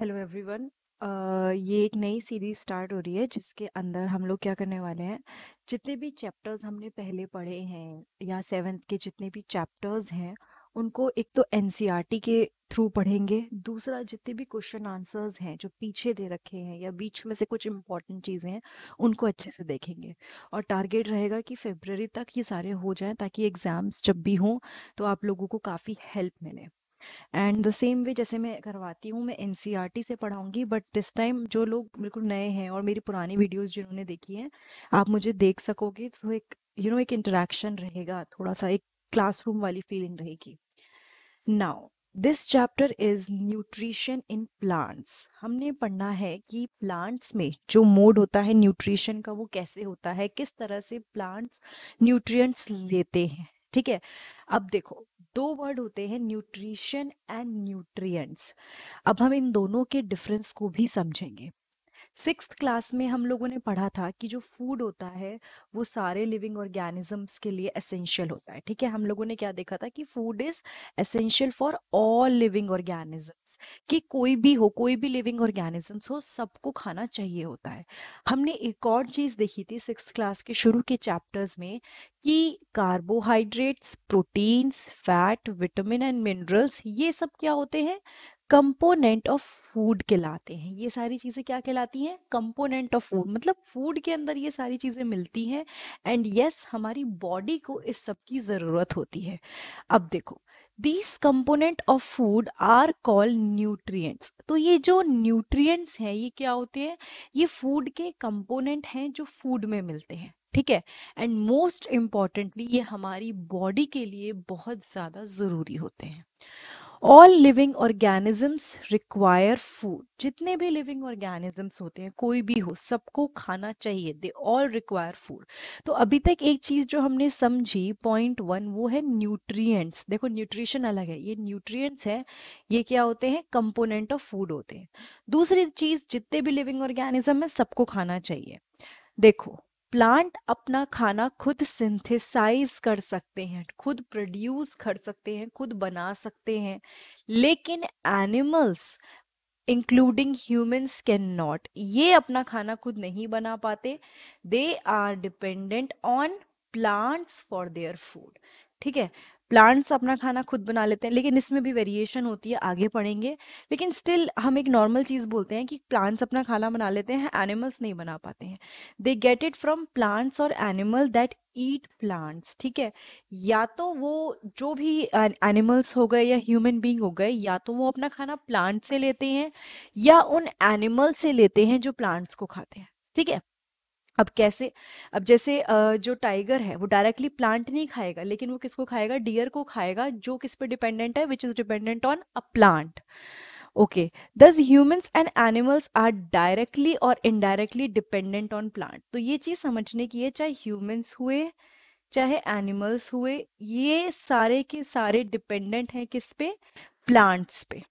Hello everyone ये एक नई सीरीज स्टार्ट हो रही है जिसके अंदर हम लोग क्या करने वाले हैं जितने भी चैप्टर्स हमने पहले पढ़े हैं या सेवन्थ के जितने भी चैप्टर्स हैं उनको एक तो एन के थ्रू पढ़ेंगे दूसरा जितने भी क्वेश्चन आंसर्स हैं जो पीछे दे रखे हैं या बीच में से कुछ इंपॉर्टेंट चीज़ें हैं उनको अच्छे से देखेंगे और टारगेट रहेगा कि फेबररी तक ये सारे हो जाएं ताकि एग्ज़ाम्स जब भी हों तो आप लोगों को काफ़ी हेल्प मिले एंड द सेम वे जैसे मैं करवाती हूँ मैं एन सी आर टी से पढ़ाऊँगी बट दिस टाइम जो लोग बिल्कुल नए हैं और मेरी पुरानी वीडियोज़ जिन्होंने देखी हैं आप मुझे देख सकोगे तो एक यू you नो know, एक इंटरेक्शन रहेगा थोड़ा सा एक क्लासरूम वाली फीलिंग रहेगी now this chapter is nutrition in plants हमने पढ़ना है कि प्लांट्स में जो मोड होता है न्यूट्रिशन का वो कैसे होता है किस तरह से प्लांट्स न्यूट्रिएंट्स लेते हैं ठीक है अब देखो दो वर्ड होते हैं न्यूट्रिशन एंड न्यूट्रिएंट्स अब हम इन दोनों के डिफरेंस को भी समझेंगे सिक्स क्लास में हम लोगों ने पढ़ा था कि जो फूड होता है वो सारे लिविंग ऑर्गेनिजम्स के लिए एसेंशियल होता है ठीक है हम लोगों ने क्या देखा था कि food is essential for all living organisms कि कोई भी हो कोई भी लिविंग ऑर्गेनिजम्स हो सबको खाना चाहिए होता है हमने एक और चीज़ देखी थी सिक्स क्लास के शुरू के चैप्टर्स में कि carbohydrates proteins fat vitamin and minerals ये सब क्या होते हैं कंपोनेंट ऑफ फूड कहलाते हैं ये सारी चीज़ें क्या कहलाती हैं कंपोनेंट ऑफ फूड मतलब फूड के अंदर ये सारी चीज़ें मिलती हैं एंड यस हमारी बॉडी को इस सब की ज़रूरत होती है अब देखो these component of food are call nutrients तो ये जो न्यूट्रिएंट्स हैं ये क्या होते हैं ये फूड के कंपोनेंट हैं जो फूड में मिलते हैं ठीक है एंड मोस्ट इम्पॉर्टेंटली ये हमारी बॉडी के लिए बहुत ज़्यादा ज़रूरी होते हैं all living organisms require food जितने भी लिविंग ऑर्गेनिजम्स होते हैं कोई भी हो सबको खाना चाहिए दे ऑल रिक्वायर फूड तो अभी तक एक चीज़ जो हमने समझी पॉइंट वन वो है न्यूट्रिएंट्स देखो न्यूट्रिशन अलग है ये न्यूट्रिएंट्स है ये क्या होते हैं कंपोनेंट ऑफ फूड होते हैं दूसरी चीज़ जितने भी लिविंग ऑर्गेनिज्म है सबको खाना चाहिए देखो प्लांट अपना खाना खुद सिंथेसाइज कर सकते हैं खुद प्रोड्यूस कर सकते हैं खुद बना सकते हैं लेकिन animals including humans can not ये अपना खाना खुद नहीं बना पाते they are dependent on plants for their food ठीक है प्लांट्स अपना खाना खुद बना लेते हैं लेकिन इसमें भी वेरिएशन होती है आगे पढ़ेंगे लेकिन स्टिल हम एक नॉर्मल चीज़ बोलते हैं कि प्लांट्स अपना खाना बना लेते हैं एनिमल्स नहीं बना पाते हैं they get it from plants और एनिमल दैट ईट प्लांट्स ठीक है या तो वो जो भी एनिमल्स हो गए या ह्यूमन बींग हो गए या तो वो अपना खाना प्लांट से लेते हैं या उन एनिमल्स से लेते हैं जो प्लांट्स को खाते हैं ठीक है अब कैसे अब जैसे जो टाइगर है वो डायरेक्टली प्लांट नहीं खाएगा लेकिन वो किसको खाएगा डियर को खाएगा जो किस पे डिपेंडेंट है which is dependent on a plant okay thus humans and animals are directly और इनडायरेक्टली डिपेंडेंट ऑन प्लांट तो ये चीज़ समझने की है चाहे ह्यूमन्स हुए चाहे एनिमल्स हुए ये सारे के सारे डिपेंडेंट हैं किस पे प्लांट्स पे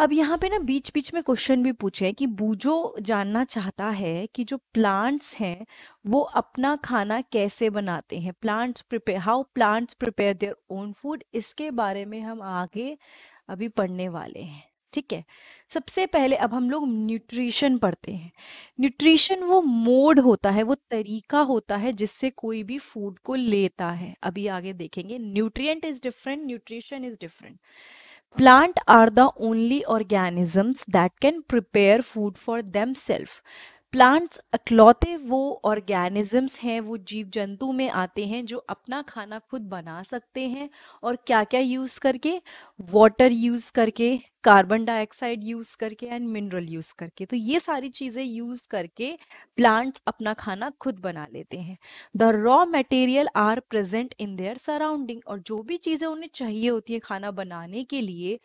अब यहाँ पे ना बीच बीच में क्वेश्चन भी पूछे हैं कि बूजो जानना चाहता है कि जो प्लांट्स हैं वो अपना खाना कैसे बनाते हैं plants prepare how plants prepare their own food इसके बारे में हम आगे अभी पढ़ने वाले हैं ठीक है सबसे पहले अब हम लोग न्यूट्रिशन पढ़ते हैं न्यूट्रिशन वो मोड होता है वो तरीका होता है जिससे कोई भी फूड को लेता है अभी आगे देखेंगे nutrient is different nutrition is different Plant are the only organisms that can prepare food for themselves. Plants अकलौते वो ऑर्गेनिजम्स हैं वो जीव जंतु में आते हैं जो अपना खाना खुद बना सकते हैं और क्या क्या यूज़ करके वाटर यूज़ करके कार्बन डाइऑक्साइड यूज करके एंड मिनरल यूज करके तो ये सारी चीजें यूज करके प्लांट्स अपना खाना खुद बना लेते हैं the raw material are present in their surrounding और जो भी चीजें उन्हें चाहिए होती है खाना बनाने के लिए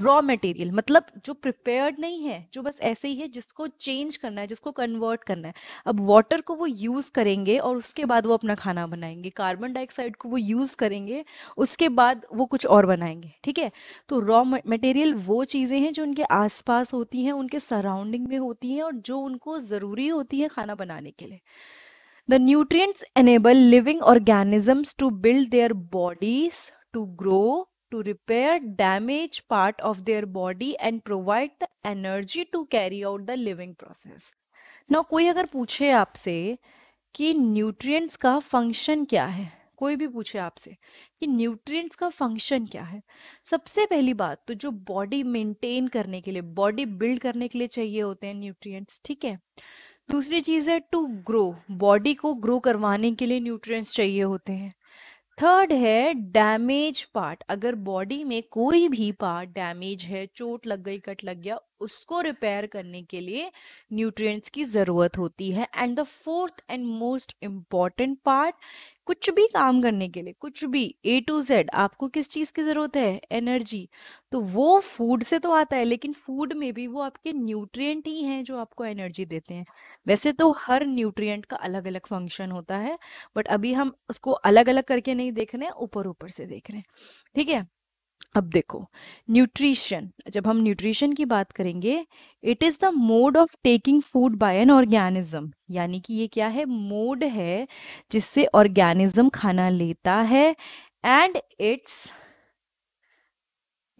रॉ मटेरियल मतलब जो प्रिपेयर्ड नहीं है जो बस ऐसे ही है जिसको चेंज करना है जिसको कन्वर्ट करना है अब वाटर को वो यूज करेंगे और उसके बाद वो अपना खाना बनाएंगे कार्बन डाइऑक्साइड को वो यूज करेंगे उसके बाद वो कुछ और बनाएंगे ठीक है तो रॉ मटेरियल वो चीज़ें हैं जो उनके आसपास होती हैं उनके सराउंडिंग में होती हैं और जो उनको ज़रूरी होती हैं खाना बनाने के लिए the nutrients enable living organisms to build their bodies to grow to repair damaged part of their body and provide the energy to carry out the living process. Now कोई अगर पूछे आपसे कि न्यूट्रिएंट्स का फंक्शन क्या है कोई भी पूछे आपसे कि न्यूट्रिएंट्स का फंक्शन क्या है सबसे पहली बात तो जो बॉडी मेंटेन करने के लिए बॉडी बिल्ड करने के लिए चाहिए होते हैं न्यूट्रिएंट्स ठीक है दूसरी चीज है टू ग्रो बॉडी को ग्रो करवाने के लिए न्यूट्रिएंट्स चाहिए होते हैं थर्ड है डैमेज पार्ट अगर बॉडी में कोई भी पार्ट डैमेज है चोट लग गई कट लग गया उसको रिपेयर करने के लिए न्यूट्रिएंट्स की ज़रूरत होती है and the fourth and most important part कुछ भी काम करने के लिए कुछ भी ए टू जेड आपको किस चीज़ की ज़रूरत है एनर्जी तो वो फूड से तो आता है लेकिन फूड में भी वो आपके न्यूट्रिएंट ही हैं जो आपको एनर्जी देते हैं वैसे तो हर न्यूट्रिएंट का अलग अलग फंक्शन होता है बट अभी हम उसको अलग अलग करके नहीं देख रहे हैं ऊपर ऊपर से देख रहे हैं ठीक है अब देखो न्यूट्रिशन जब हम न्यूट्रिशन की बात करेंगे it is the mode of taking food by an organism यानी कि ये क्या है मोड है जिससे ऑर्गेनिज्म खाना लेता है and its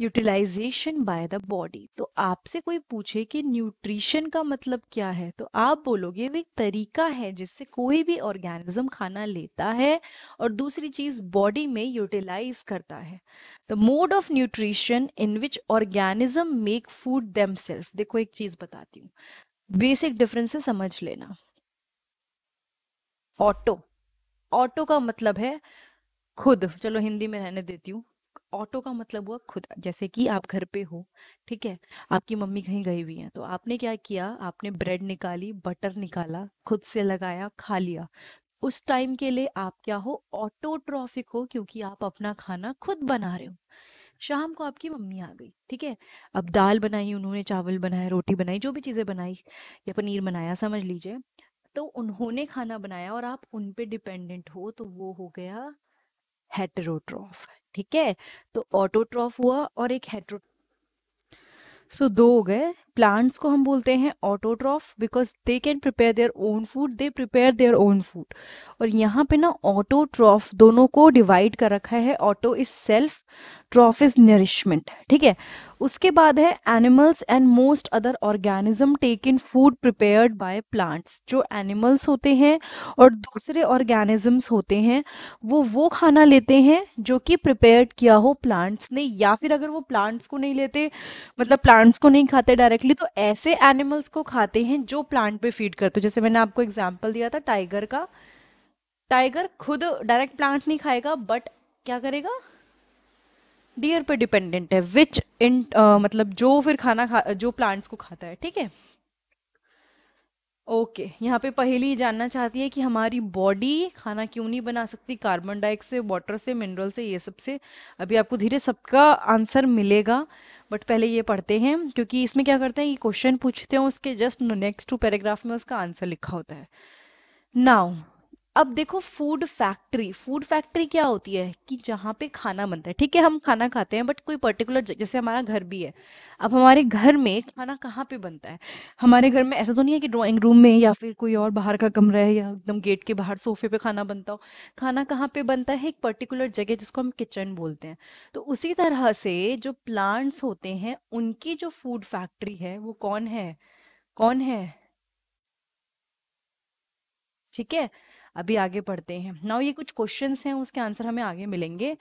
utilisation by the body तो आपसे कोई पूछे कि न्यूट्रिशन का मतलब क्या है तो आप बोलोगे वो एक तरीका है जिससे कोई भी ऑर्गेनिज्म खाना लेता है और दूसरी चीज बॉडी में यूटिलाइज करता है the mode of nutrition in which organism make food them देखो एक चीज बताती हूँ बेसिक डिफरेंस समझ लेना ऑटो ऑटो का मतलब है खुद चलो हिंदी में रहने देती हूँ ऑटो का मतलब हुआ खुद जैसे कि आप घर पे हो ठीक है आपकी मम्मी कहीं गई हुई है तो आपने क्या किया आपने ब्रेड निकाली बटर निकाला खुद से लगाया खा लिया उस टाइम के लिए आप क्या हो ऑटो ट्रॉफिक हो क्योंकि आप अपना खाना खुद बना रहे हो शाम को आपकी मम्मी आ गई ठीक है अब दाल बनाई उन्होंने चावल बनाया रोटी बनाई जो भी चीज़ें बनाई या पनीर बनाया समझ लीजिए तो उन्होंने खाना बनाया और आप उन पे डिपेंडेंट हो तो वो हो गया हेटरोट्रॉफ ठीक है तो ऑटोट्रॉफ हुआ और एक हेट्रो सो दो हो गए प्लांट्स को हम बोलते हैं autotroph because they can prepare their own food they prepare their own food और यहाँ पे ना ऑटोट्रॉफ दोनों को डिवाइड कर रखा है auto is self trophe is nourishment ठीक है उसके बाद है animals and most other organism take in food prepared by plants जो एनिमल्स होते हैं और दूसरे ऑर्गेनिजम्स होते हैं वो वो खाना लेते हैं जो कि प्रिपेयर्ड किया हो प्लांट्स ने या फिर अगर वो प्लांट्स को नहीं लेते मतलब प्लांट्स को नहीं खाते डायरेक्टली तो ऐसे एनिमल्स को खाते हैं जो प्लांट पे फीड करते जैसे मैंने आपको एग्जाम्पल दिया था टाइगर का टाइगर खुद डायरेक्ट प्लांट नहीं खाएगा बट क्या करेगा डियर पे डिपेंडेंट है विच इन uh, मतलब जो फिर खाना खा जो प्लांट्स को खाता है ठीक है ओके यहाँ पे पहली जानना चाहती है कि हमारी बॉडी खाना क्यों नहीं बना सकती कार्बन डाइऑक्साइड से वाटर से मिनरल से ये सब से अभी आपको धीरे सबका आंसर मिलेगा बट पहले ये पढ़ते हैं क्योंकि इसमें क्या करते हैं ये क्वेश्चन पूछते हैं उसके जस्ट नेक्स्ट टू पैराग्राफ में उसका आंसर लिखा होता है नाउ अब देखो फूड फैक्ट्री फूड फैक्ट्री क्या होती है कि जहाँ पे खाना बनता है ठीक है हम खाना खाते हैं बट कोई पर्टिकुलर जैसे हमारा घर भी है अब हमारे घर में खाना कहाँ पे बनता है हमारे घर में ऐसा तो नहीं है कि ड्राइंग रूम में या फिर कोई और बाहर का कमरा है या एकदम गेट के बाहर सोफे पे खाना बनता हो खाना कहाँ पे बनता है एक पर्टिकुलर जगह जिसको हम किचन बोलते हैं तो उसी तरह से जो प्लांट्स होते हैं उनकी जो फूड फैक्ट्री है वो कौन है कौन है ठीक है अभी आगे पढ़ते हैं नाउ ये कुछ क्वेश्चन हैं उसके आंसर हमें आगे मिलेंगे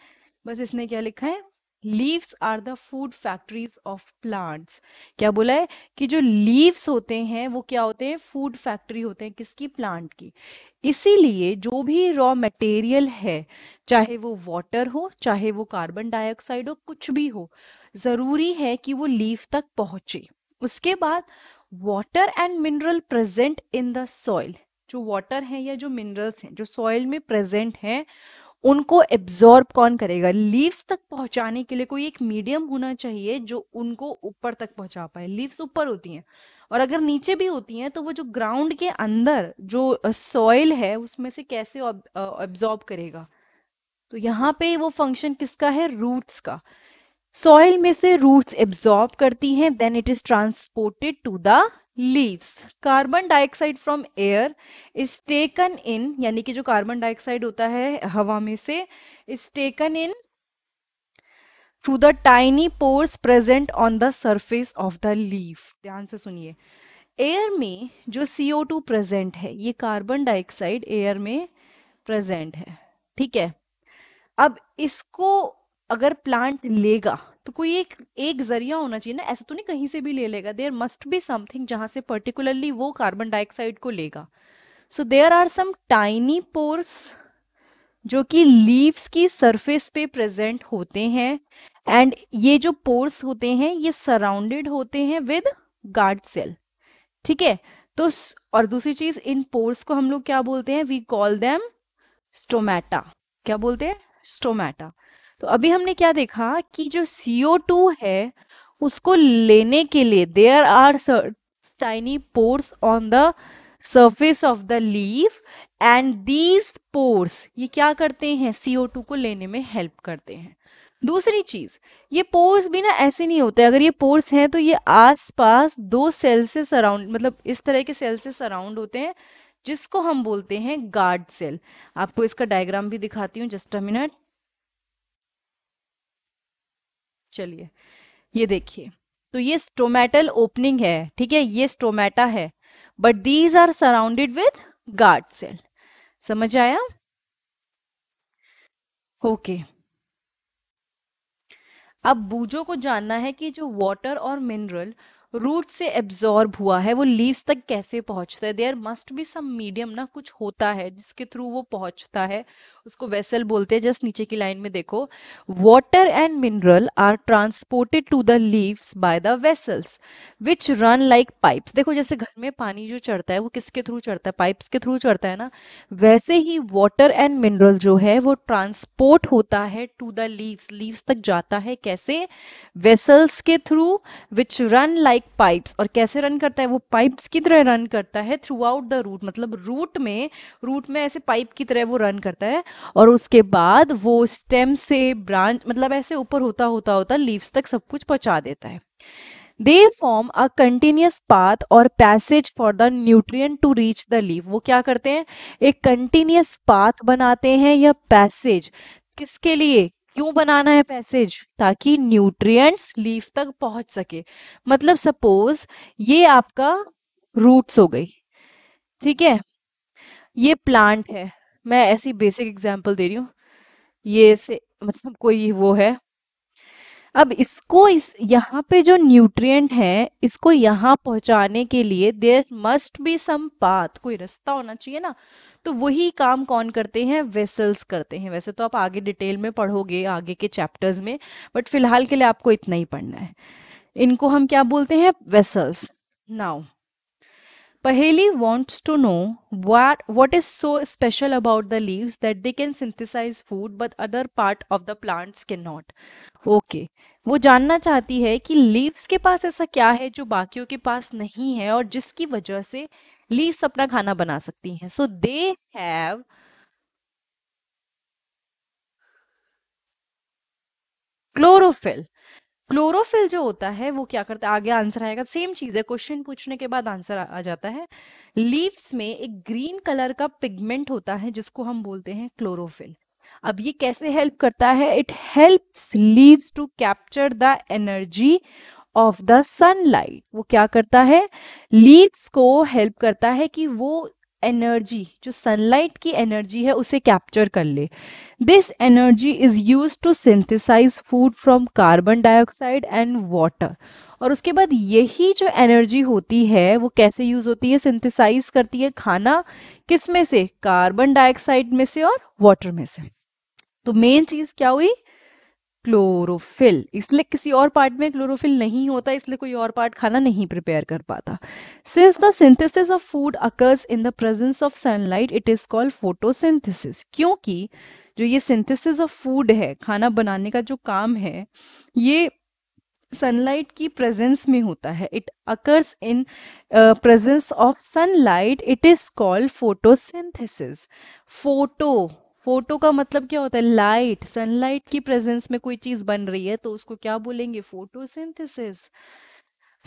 बस इसने क्या लिखा है leaves are the food factories of plants क्या बोला है कि जो लीव्स होते हैं वो क्या होते हैं फूड फैक्ट्री होते हैं किसकी प्लांट की इसीलिए जो भी रॉ मटेरियल है चाहे वो वाटर हो चाहे वो कार्बन डाइऑक्साइड हो कुछ भी हो जरूरी है कि वो लीव तक पहुंचे उसके बाद water and mineral present in the soil जो वाटर हैं या जो मिनरल्स हैं जो सॉइल में प्रेजेंट हैं उनको एब्जॉर्ब कौन करेगा लीव्स तक पहुंचाने के लिए कोई एक मीडियम होना चाहिए जो उनको ऊपर तक पहुंचा पाए लीव्स ऊपर होती हैं और अगर नीचे भी होती हैं तो वो जो ग्राउंड के अंदर जो सॉइल है उसमें से कैसे एब्जॉर्ब करेगा तो यहाँ पे वो फंक्शन किसका है रूट्स का सॉइल में से रूट्स एब्जॉर्ब करती हैं then it is transported to the leaves carbon dioxide from air is taken in यानी कि जो कार्बन डाइऑक्साइड होता है हवा में से is taken in through the tiny pores present on the surface of the leave ध्यान से सुनिए एयर में जो सी ओ टू प्रेजेंट है ये कार्बन डाइऑक्साइड एयर में प्रेजेंट है ठीक है अब इसको अगर प्लांट लेगा तो कोई एक एक जरिया होना चाहिए ना ऐसा तो नहीं कहीं से भी ले लेगा देयर मस्ट बी समथिंग जहां से पर्टिकुलरली वो कार्बन डाइऑक्साइड को लेगा so there are some tiny pores जो कि लीव्स की सरफेस पे प्रेजेंट होते हैं एंड ये जो पोर्स होते हैं ये सराउंडेड होते हैं विद गार्ड सेल ठीक है तो और दूसरी चीज इन पोर्स को हम लोग क्या बोलते हैं वी कॉल देम स्टोमेटा क्या बोलते हैं स्टोमेटा तो अभी हमने क्या देखा कि जो CO2 है उसको लेने के लिए there are tiny pores on the surface of the leaf and these pores ये क्या करते हैं CO2 को लेने में हेल्प करते हैं दूसरी चीज ये पोर्स भी ना ऐसे नहीं होते अगर ये पोर्स हैं तो ये आसपास दो सेल से सराउंड मतलब इस तरह के सेल से सराउंड होते हैं जिसको हम बोलते हैं गार्ड सेल आपको इसका डायग्राम भी दिखाती हूँ जस्ट अ मिनट चलिए ये देखिए तो ये स्टोमेटल ओपनिंग है ठीक है ये स्टोमेटा है but these are surrounded with guard cell समझ आया ओके okay. अब बूजो को जानना है कि जो वाटर और मिनरल रूट से एब्जॉर्ब हुआ है वो लीव्स तक कैसे पहुंचता है there must be some medium ना कुछ होता है जिसके थ्रू वो पहुंचता है उसको वेसल बोलते हैं जस्ट नीचे की लाइन में देखो water and mineral are transported to the leaves by the vessels which run like pipes देखो जैसे घर में पानी जो चढ़ता है वो किसके थ्रू चढ़ता है पाइप्स के थ्रू चढ़ता है ना वैसे ही वाटर एंड मिनरल जो है वो ट्रांसपोर्ट होता है टू द लीव्स लीव्स तक जाता है कैसे वेसल्स के through which run like like pipes और कैसे रन करता है वो पाइप्स की तरह रन करता है थ्रू आउट द रूट मतलब रूट में रूट में ऐसे पाइप की तरह वो रन करता है और उसके बाद वो स्टेम से ब्रांच मतलब ऐसे ऊपर होता होता होता लीव्स तक सब कुछ पहुंचा देता है they form a continuous path और passage for the nutrient to reach the leave वो क्या करते हैं एक कंटिन्यूस पाथ बनाते हैं या पैसेज किसके लिए क्यों बनाना है पैसेज ताकि न्यूट्रिएंट्स लीफ तक पहुंच सके मतलब सपोज ये आपका रूट्स हो गई ठीक है ये प्लांट है मैं ऐसी बेसिक एग्जांपल दे रही हूँ ये से मतलब कोई वो है अब इसको इस यहाँ पे जो न्यूट्रिएंट है इसको यहाँ पहुँचाने के लिए there must be some path कोई रास्ता होना चाहिए ना तो वही काम कौन करते हैं वेसल्स करते हैं वैसे तो आप आगे डिटेल में पढ़ोगे आगे के चैप्टर्स में बट फिलहाल के लिए आपको इतना ही पढ़ना है इनको हम क्या बोलते हैं vessels now wants to know know what is so special about the leaves that they can synthesize food but other part of the plants can not okay वो जानना चाहती है कि लीव्स के पास ऐसा क्या है जो बाकियों के पास नहीं है और जिसकी वजह से लीव्स अपना खाना बना सकती हैं so they have chlorophyll chlorophyll जो होता है वो क्या करता है आगे आंसर आएगा सेम चीज है क्वेश्चन पूछने के बाद आंसर आ, आ जाता है लीव्स में एक ग्रीन कलर का पिगमेंट होता है जिसको हम बोलते हैं क्लोरोफिल अब ये कैसे हेल्प करता है it helps leaves to capture the energy of the sunlight वो क्या करता है लीव्स को हेल्प करता है कि वो एनर्जी जो सनलाइट की एनर्जी है उसे कैप्चर कर ले this energy is use to synthesize food from carbon dioxide and water और उसके बाद यही जो एनर्जी होती है वो कैसे यूज होती है सिंथिसाइज करती है खाना किस में से कार्बन डाइऑक्साइड में से और वाटर में से तो मेन चीज क्या हुई क्लोरोफिल इसलिए किसी और पार्ट में क्लोरोफिल नहीं होता इसलिए कोई और पार्ट खाना नहीं प्रिपेयर कर पाता since the synthesis of food occurs in the presence of sunlight it is called photosynthesis क्योंकि जो ये सिंथेसिस ऑफ फूड है खाना बनाने का जो काम है ये सनलाइट की प्रेजेंस में होता है it occurs in presence of sunlight it is called photosynthesis photo photo का मतलब क्या होता है लाइट सनलाइट की प्रेजेंस में कोई चीज बन रही है तो उसको क्या बोलेंगे फोटोसिंथेसिस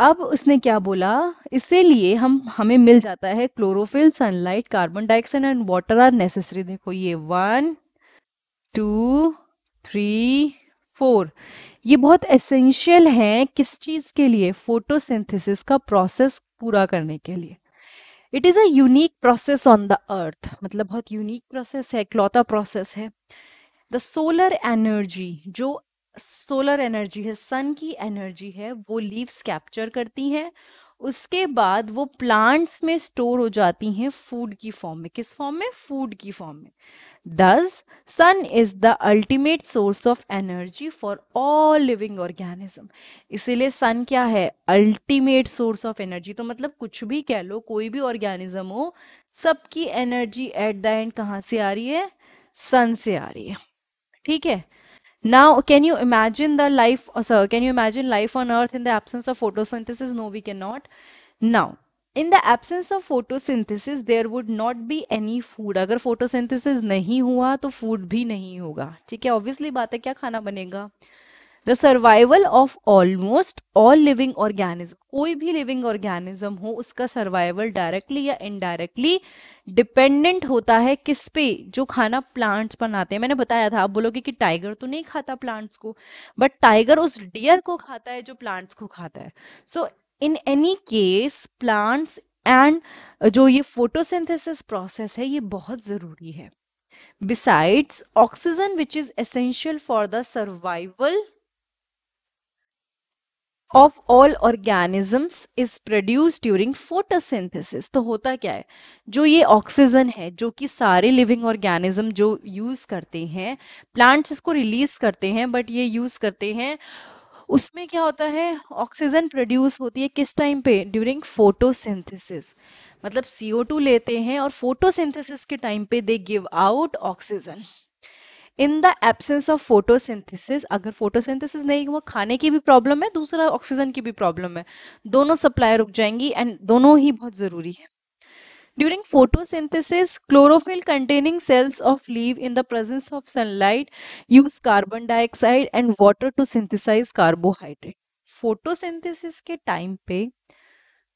अब उसने क्या बोला इसीलिए हम हमें मिल जाता है chlorophyll sunlight carbon dioxide and water are necessary देखो ये वन टू थ्री फोर ये बहुत एसेंशियल है किस चीज़ के लिए फोटोसिंथेसिस का प्रोसेस पूरा करने के लिए it is a unique process on the earth मतलब बहुत यूनिक प्रोसेस है इकलौता प्रोसेस है द सोलर एनर्जी जो सोलर एनर्जी है सन की एनर्जी है वो लीव्स कैप्चर करती हैं उसके बाद वो प्लांट्स में स्टोर हो जाती हैं फूड की फॉर्म में किस फॉर्म में फूड की फॉर्म में thus sun is the ultimate source of energy for all living organism इसीलिए सन क्या है अल्टीमेट सोर्स ऑफ एनर्जी तो मतलब कुछ भी कह लो कोई भी ऑर्गेनिज्म हो सबकी एनर्जी एट द एंड कहाँ से आ रही है सन से आ रही है ठीक है now can you imagine the life uh, Sir, can you imagine life on earth in the absence of photosynthesis no we cannot now in the absence of photosynthesis there would not be any food If photosynthesis नहीं not तो food भी not be ठीक obviously what है क्या खाना बनेगा the survival of almost all living organism कोई भी लिविंग ऑर्गेनिज्म हो उसका सर्वाइवल डायरेक्टली या इनडायरेक्टली डिपेंडेंट होता है किस पे जो खाना प्लांट्स बनाते हैं मैंने बताया था आप बोलोगे कि टाइगर तो नहीं खाता प्लांट्स को बट टाइगर उस डियर को खाता है जो प्लांट्स को खाता है so in any case plants and जो ये फोटोसिंथेसिस प्रोसेस है ये बहुत ज़रूरी है besides oxygen which is essential for the survival of all organisms is produce during photosynthesis तो होता क्या है जो ये ऑक्सीजन है जो कि सारे लिविंग ऑर्गेनिज्म जो यूज़ करते हैं प्लांट्स इसको रिलीज करते हैं बट ये यूज़ करते हैं उसमें क्या होता है ऑक्सीजन प्रोड्यूस होती है किस टाइम पे ड्यूरिंग फोटोसिंथेसिस मतलब टू लेते हैं और फोटोसिंथेसिस के टाइम पे they give out oxygen in the absence of photosynthesis अगर फोटोसिंथेसिस नहीं हुआ खाने की भी प्रॉब्लम है दूसरा ऑक्सीजन की भी प्रॉब्लम है दोनों सप्लाई रुक जाएंगी एंड दोनों ही बहुत जरूरी है during photosynthesis chlorophyll containing cells of leave in the presence of sunlight use carbon dioxide and water to synthesize carbohydrate photosynthesis के टाइम पे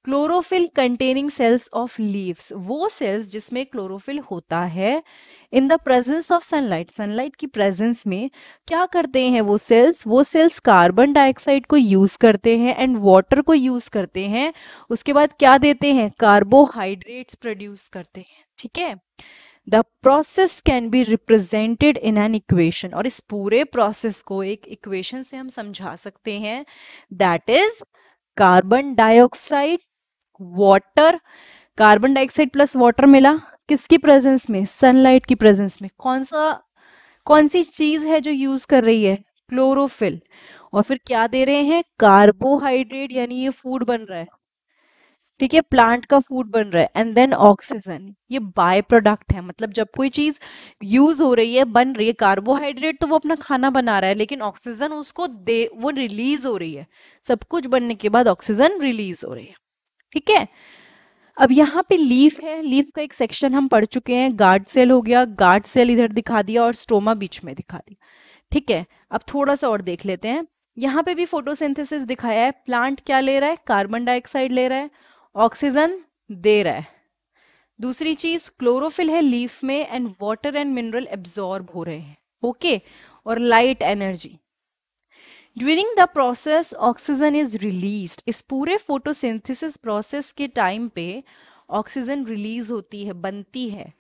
chlorophyll containing cells of leaves वो सेल्स जिसमें क्लोरोफिल होता है in the presence of sunlight sunlight की presence में क्या करते हैं वो सेल्स वो सेल्स कार्बन डाइऑक्साइड को यूज करते हैं एंड वाटर को यूज करते हैं उसके बाद क्या देते हैं कार्बोहाइड्रेट्स प्रोड्यूस करते हैं ठीक है the process can be represented in an equation और इस पूरे प्रोसेस को एक इक्वेशन से हम समझा सकते हैं that is carbon dioxide water carbon dioxide plus water मिला किसकी प्रेजेंस में सनलाइट की प्रेजेंस में कौन सा कौन सी चीज है जो यूज कर रही है क्लोरोफिल और फिर क्या दे रहे हैं कार्बोहाइड्रेट यानी ये फूड बन रहा है ठीक है प्लांट का फूड बन रहा है एंड देन ऑक्सीजन ये बाय प्रोडक्ट है मतलब जब कोई चीज यूज हो रही है बन रही है कार्बोहाइड्रेट तो वो अपना खाना बना रहा है लेकिन ऑक्सीजन उसको दे वो रिलीज हो रही है सब कुछ बनने के बाद ऑक्सीजन रिलीज हो रही है ठीक है अब यहाँ पे लीफ है लीफ का एक सेक्शन हम पढ़ चुके हैं गार्ड सेल हो गया गार्ड सेल इधर दिखा दिया और स्टोमा बीच में दिखा दिया ठीक है अब थोड़ा सा और देख लेते हैं यहाँ पे भी फोटोसिंथेसिस दिखाया है प्लांट क्या ले रहा है कार्बन डाइऑक्साइड ले रहा है ऑक्सीजन दे रहा है दूसरी चीज क्लोरोफिल है लीफ में and water and mineral absorb हो रहे हैं ओके और light energy during the process oxygen is release इस पूरे फोटोसिंथेसिस प्रोसेस के टाइम पे ऑक्सीजन रिलीज होती है बनती है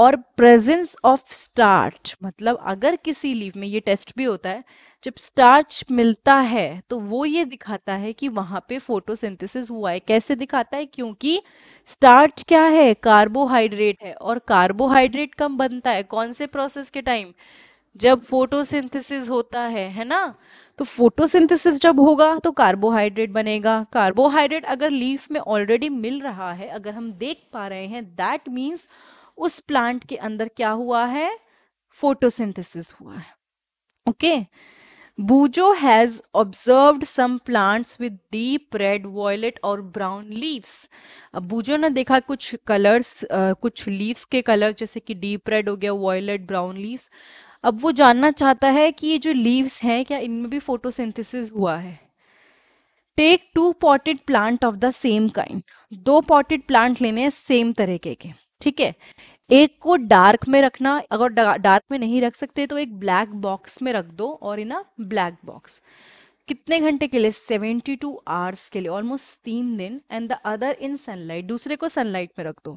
और प्रेजेंस ऑफ स्टार्च मतलब अगर किसी लीव में ये टेस्ट भी होता है जब स्टार्च मिलता है तो वो ये दिखाता है कि वहाँ पे फोटोसिंथेसिस हुआ है कैसे दिखाता है क्योंकि स्टार्च क्या है कार्बोहाइड्रेट है और कार्बोहाइड्रेट कम बनता है कौन से प्रोसेस के टाइम जब फोटोसिंथेसिस होता है है ना तो फोटोसिंथेसिस जब होगा तो कार्बोहाइड्रेट बनेगा कार्बोहाइड्रेट अगर लीफ में ऑलरेडी मिल रहा है अगर हम देख पा रहे हैं दैट मीन्स उस प्लांट के अंदर क्या हुआ है फोटोसिंथेसिस हुआ है okay Boojho has observe some plants with deep red violet और ब्राउन लीव्स अब बूजो ने देखा कुछ कलर्स कुछ लीव्स के कलर जैसे कि डीप रेड हो गया वॉयलेट ब्राउन लीव्स अब वो जानना चाहता है कि ये जो लीव्स हैं क्या इनमें भी फोटोसिंथेसिस हुआ है take two potted plant of the same kind दो पॉटेड प्लांट लेने हैं सेम तरीके के ठीक है एक को डार्क में रखना अगर डार्क में नहीं रख सकते तो एक ब्लैक बॉक्स में रख दो और इन अ ब्लैक बॉक्स कितने घंटे के लिए सेवेंटी टू आवर्स के लिए ऑलमोस्ट तीन दिन and the other in sunlight दूसरे को सनलाइट में रख दो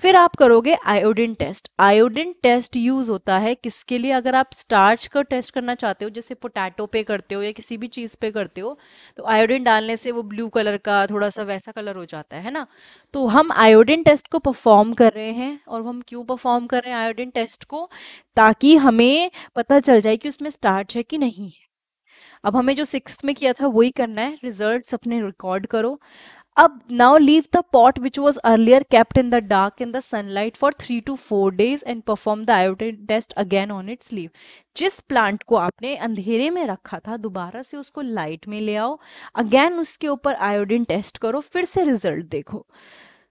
फिर आप करोगे iodine test iodine test use होता है किसके लिए अगर आप स्टार्च का टेस्ट करना चाहते हो जैसे पोटैटो पे करते हो या किसी भी चीज़ पे करते हो तो आयोडीन डालने से वो ब्लू कलर का थोड़ा सा वैसा कलर हो जाता है ना तो हम आयोडीन टेस्ट को परफॉर्म कर रहे हैं और हम क्यों परफॉर्म कर रहे हैं आयोडीन टेस्ट को ताकि हमें पता चल जाए कि उसमें स्टार्च है कि नहीं है अब हमें जो सिक्स में किया था वही करना है रिजल्ट अपने रिकॉर्ड करो अब now leave the pot which was earlier kept in the dark in the sunlight for three to four days and perform the iodine test again on its leave जिस प्लांट को आपने अंधेरे में रखा था दोबारा से उसको लाइट में ले आओ अगेन उसके ऊपर आयोडिन टेस्ट करो फिर से रिजल्ट देखो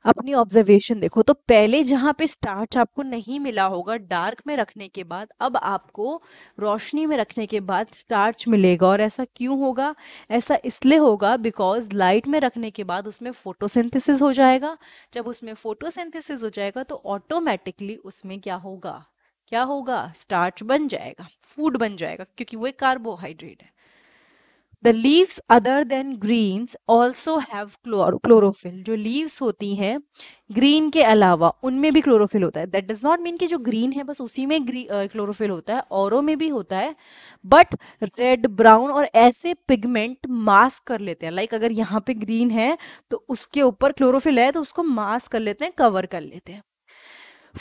अपनी ऑब्जर्वेशन देखो तो पहले जहाँ पे स्टार्च आपको नहीं मिला होगा डार्क में रखने के बाद अब आपको रोशनी में रखने के बाद स्टार्च मिलेगा और ऐसा क्यों होगा ऐसा इसलिए होगा बिकॉज लाइट में रखने के बाद उसमें फोटोसिंथेसिस हो जाएगा जब उसमें फोटोसिंथेसिस हो जाएगा तो ऑटोमेटिकली उसमें क्या होगा क्या होगा स्टार्च बन जाएगा फूड बन जाएगा क्योंकि वो एक कार्बोहाइड्रेट है the leaves other than greens also have chlorophyll जो लीव्स होती हैं ग्रीन के अलावा उनमें भी क्लोरोफिल होता है दैट डज नॉट मीन कि जो ग्रीन है बस उसी में क्लोरोफिल uh, होता है औरों में भी होता है बट रेड ब्राउन और ऐसे पिगमेंट मास्क कर लेते हैं लाइक like अगर यहाँ पे ग्रीन है तो उसके ऊपर क्लोरोफिल है तो उसको मास्क कर लेते हैं कवर कर लेते हैं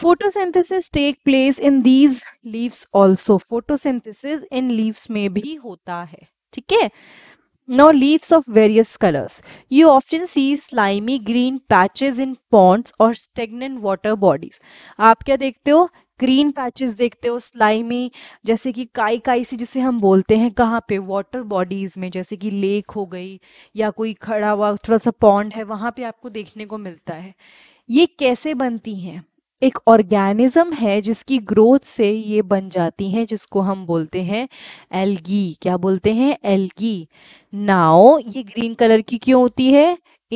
photosynthesis take place in these leaves also photosynthesis in leaves में भी होता है ठीक है no leaves of various colours you often see slimy green patches in ponds और स्टेगनेंट वाटर बॉडीज आप क्या देखते हो ग्रीन पैचेस देखते हो स्लाइमी जैसे कि काई काई सी जिसे हम बोलते हैं कहाँ पे वाटर बॉडीज में जैसे कि लेक हो गई या कोई खड़ा हुआ थोड़ा सा पॉन्ड है वहाँ पे आपको देखने को मिलता है ये कैसे बनती हैं एक ऑर्गेनिज्म है जिसकी ग्रोथ से ये बन जाती हैं जिसको हम बोलते हैं एल्गी क्या बोलते हैं एल्गी नाव ये ग्रीन कलर की क्यों होती है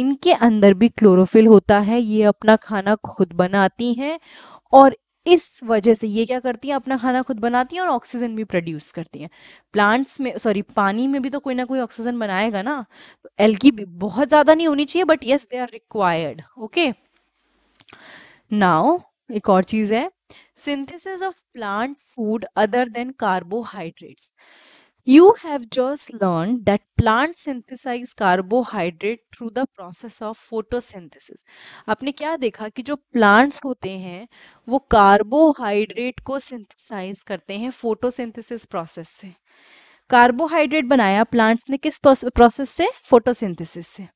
इनके अंदर भी क्लोरोफिल होता है ये अपना खाना खुद बनाती हैं और इस वजह से ये क्या करती हैं अपना खाना खुद बनाती हैं और ऑक्सीजन भी प्रोड्यूस करती हैं प्लांट्स में सॉरी पानी में भी तो कोई ना कोई ऑक्सीजन बनाएगा ना तो एल्गी भी बहुत ज़्यादा नहीं होनी चाहिए but yes they are required okay now एक और चीज है synthesis of plant food other than carbohydrates you have just learn that plant synthesize carbohydrate through the process of photosynthesis आपने क्या देखा कि जो प्लांट्स होते हैं वो कार्बोहाइड्रेट को सिंथेसाइज करते हैं फोटोसिंथेसिस प्रोसेस से कार्बोहाइड्रेट बनाया प्लांट्स ने किस प्रोसेस से फोटोसिंथेसिस से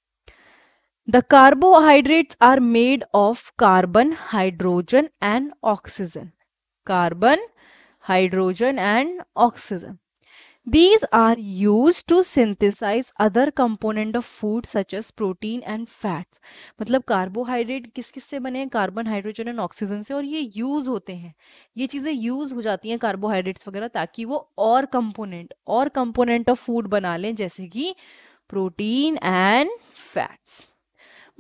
The carbohydrates are made of carbon, hydrogen and oxygen. Carbon, hydrogen and oxygen. These are used to synthesize other component of food such as protein and fats. मतलब carbohydrate किस किस से बने हैं कार्बन हाइड्रोजन एंड ऑक्सीजन से और ये use होते हैं ये चीज़ें यूज हो जाती हैं कार्बोहाइड्रेट्स वगैरह ताकि वो और कंपोनेंट और कंपोनेंट ऑफ फूड बना लें जैसे कि protein and fats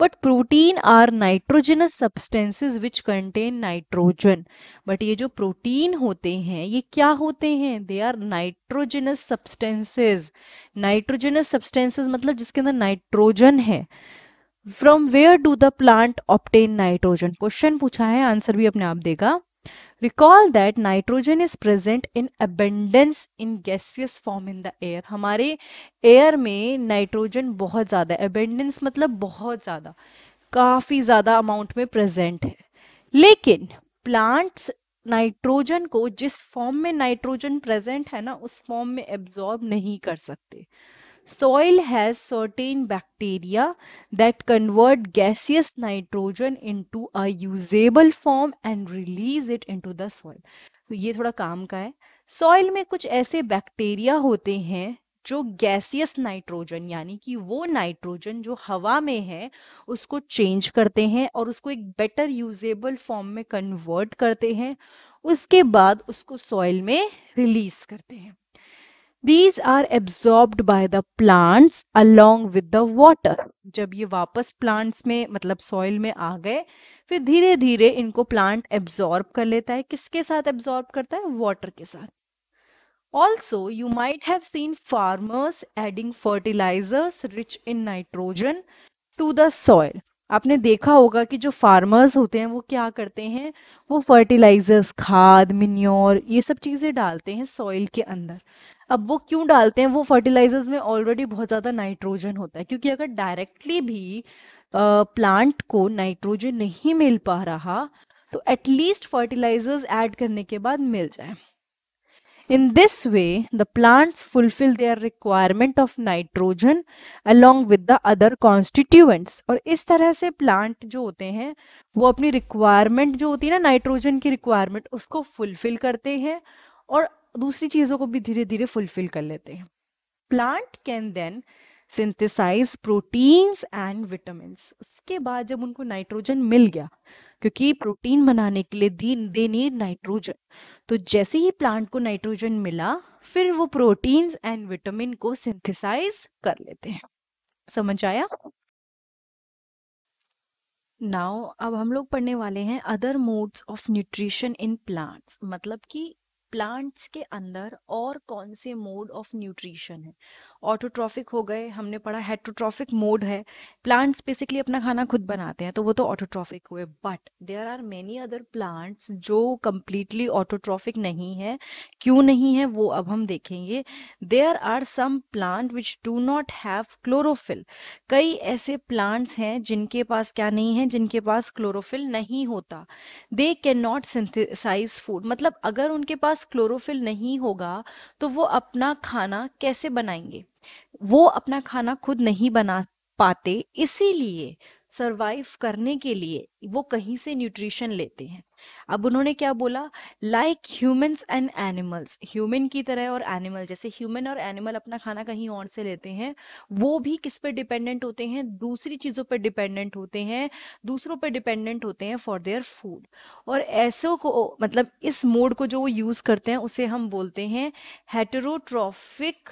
but protein are nitrogenous substances which contain nitrogen but ये जो प्रोटीन होते हैं ये क्या होते हैं they are nitrogenous substances nitrogenous substances मतलब जिसके अंदर नाइट्रोजन है from where do the plant obtain nitrogen question पूछा है आंसर भी अपने आप देगा recall that nitrogen is present in abundance in gaseous form in the air हमारे एयर में नाइट्रोजन बहुत ज़्यादा है अबेंडेंस मतलब बहुत ज़्यादा काफ़ी ज़्यादा अमाउंट में प्रेजेंट है लेकिन प्लांट्स नाइट्रोजन को जिस फॉर्म में नाइट्रोजन प्रेजेंट है ना उस फॉर्म में एब्जॉर्ब नहीं कर सकते soil has certain bacteria that convert gaseous nitrogen into a usable form and release it into the soil तो ये थोड़ा काम का है सॉइल में कुछ ऐसे बैक्टीरिया होते हैं जो गैसियस नाइट्रोजन यानी कि वो नाइट्रोजन जो हवा में है उसको चेंज करते हैं और उसको एक बेटर यूजेबल फॉर्म में कन्वर्ट करते हैं उसके बाद उसको सॉइल में रिलीज करते हैं these are absorb by the plants along with the water जब ये वापस प्लांट्स में मतलब सॉइल में आ गए फिर धीरे धीरे इनको प्लांट एब्जॉर्ब कर लेता है किसके साथ एब्जॉर्ब करता है वॉटर के साथ also you might have seen farmers adding fertilizers rich in nitrogen to the soil आपने देखा होगा कि जो फार्मर्स होते हैं वो क्या करते हैं वो फर्टिलाइजर्स खाद मिन्योर ये सब चीज़ें डालते हैं सॉइल के अंदर अब वो क्यों डालते हैं वो फर्टिलाइजर्स में ऑलरेडी बहुत ज़्यादा नाइट्रोजन होता है क्योंकि अगर डायरेक्टली भी प्लांट को नाइट्रोजन नहीं मिल पा रहा तो एटलीस्ट फर्टिलाइजर्स ऐड करने के बाद मिल जाए in this way the plants fulfill their requirement of nitrogen along with the other constituents. और इस तरह से प्लांट जो होते हैं वो अपनी रिक्वायरमेंट जो होती है ना नाइट्रोजन की रिक्वायरमेंट उसको फुलफिल करते हैं और दूसरी चीज़ों को भी धीरे धीरे फुलफिल कर लेते हैं plant can then synthesize proteins and vitamin उसके बाद जब उनको नाइट्रोजन मिल गया क्योंकि प्रोटीन बनाने के लिए दी दे नीड नाइट्रोजन तो जैसे ही प्लांट को नाइट्रोजन मिला फिर वो प्रोटीन्स एंड विटामिन को सिंथेसाइज कर लेते हैं समझ आया नाउ अब हम लोग पढ़ने वाले हैं other modes of nutrition in plants मतलब कि प्लांट्स के अंदर और कौन से मोड ऑफ न्यूट्रिशन है ऑटोट्रॉफिक हो गए हमने पढ़ा हेट्रोट्रॉफिक मोड है प्लांट्स बेसिकली अपना खाना खुद बनाते हैं तो वो तो ऑटोट्रॉफिक हुए but there are many other plants जो कम्प्लीटली ऑटोट्रॉफिक नहीं है क्यों नहीं है वो अब हम देखेंगे there are some plant which do not have chlorophyll कई ऐसे प्लांट्स हैं जिनके पास क्या नहीं है जिनके पास क्लोरोफिल नहीं होता they can not synthesize food मतलब अगर उनके पास क्लोरोफिल नहीं होगा तो वो अपना खाना कैसे बनाएंगे वो अपना खाना खुद नहीं बना पाते इसीलिए सरवाइव करने के लिए वो कहीं से न्यूट्रिशन लेते हैं अब उन्होंने क्या बोला like humans and animals human की तरह और एनिमल जैसे ह्यूमन और एनिमल अपना खाना कहीं और से लेते हैं वो भी किस पे डिपेंडेंट होते हैं दूसरी चीज़ों पे डिपेंडेंट होते हैं दूसरों पे डिपेंडेंट होते हैं फॉर देयर फूड और ऐसो को मतलब इस मोड को जो वो यूज़ करते हैं उसे हम बोलते हैं हेटरोट्रॉफिक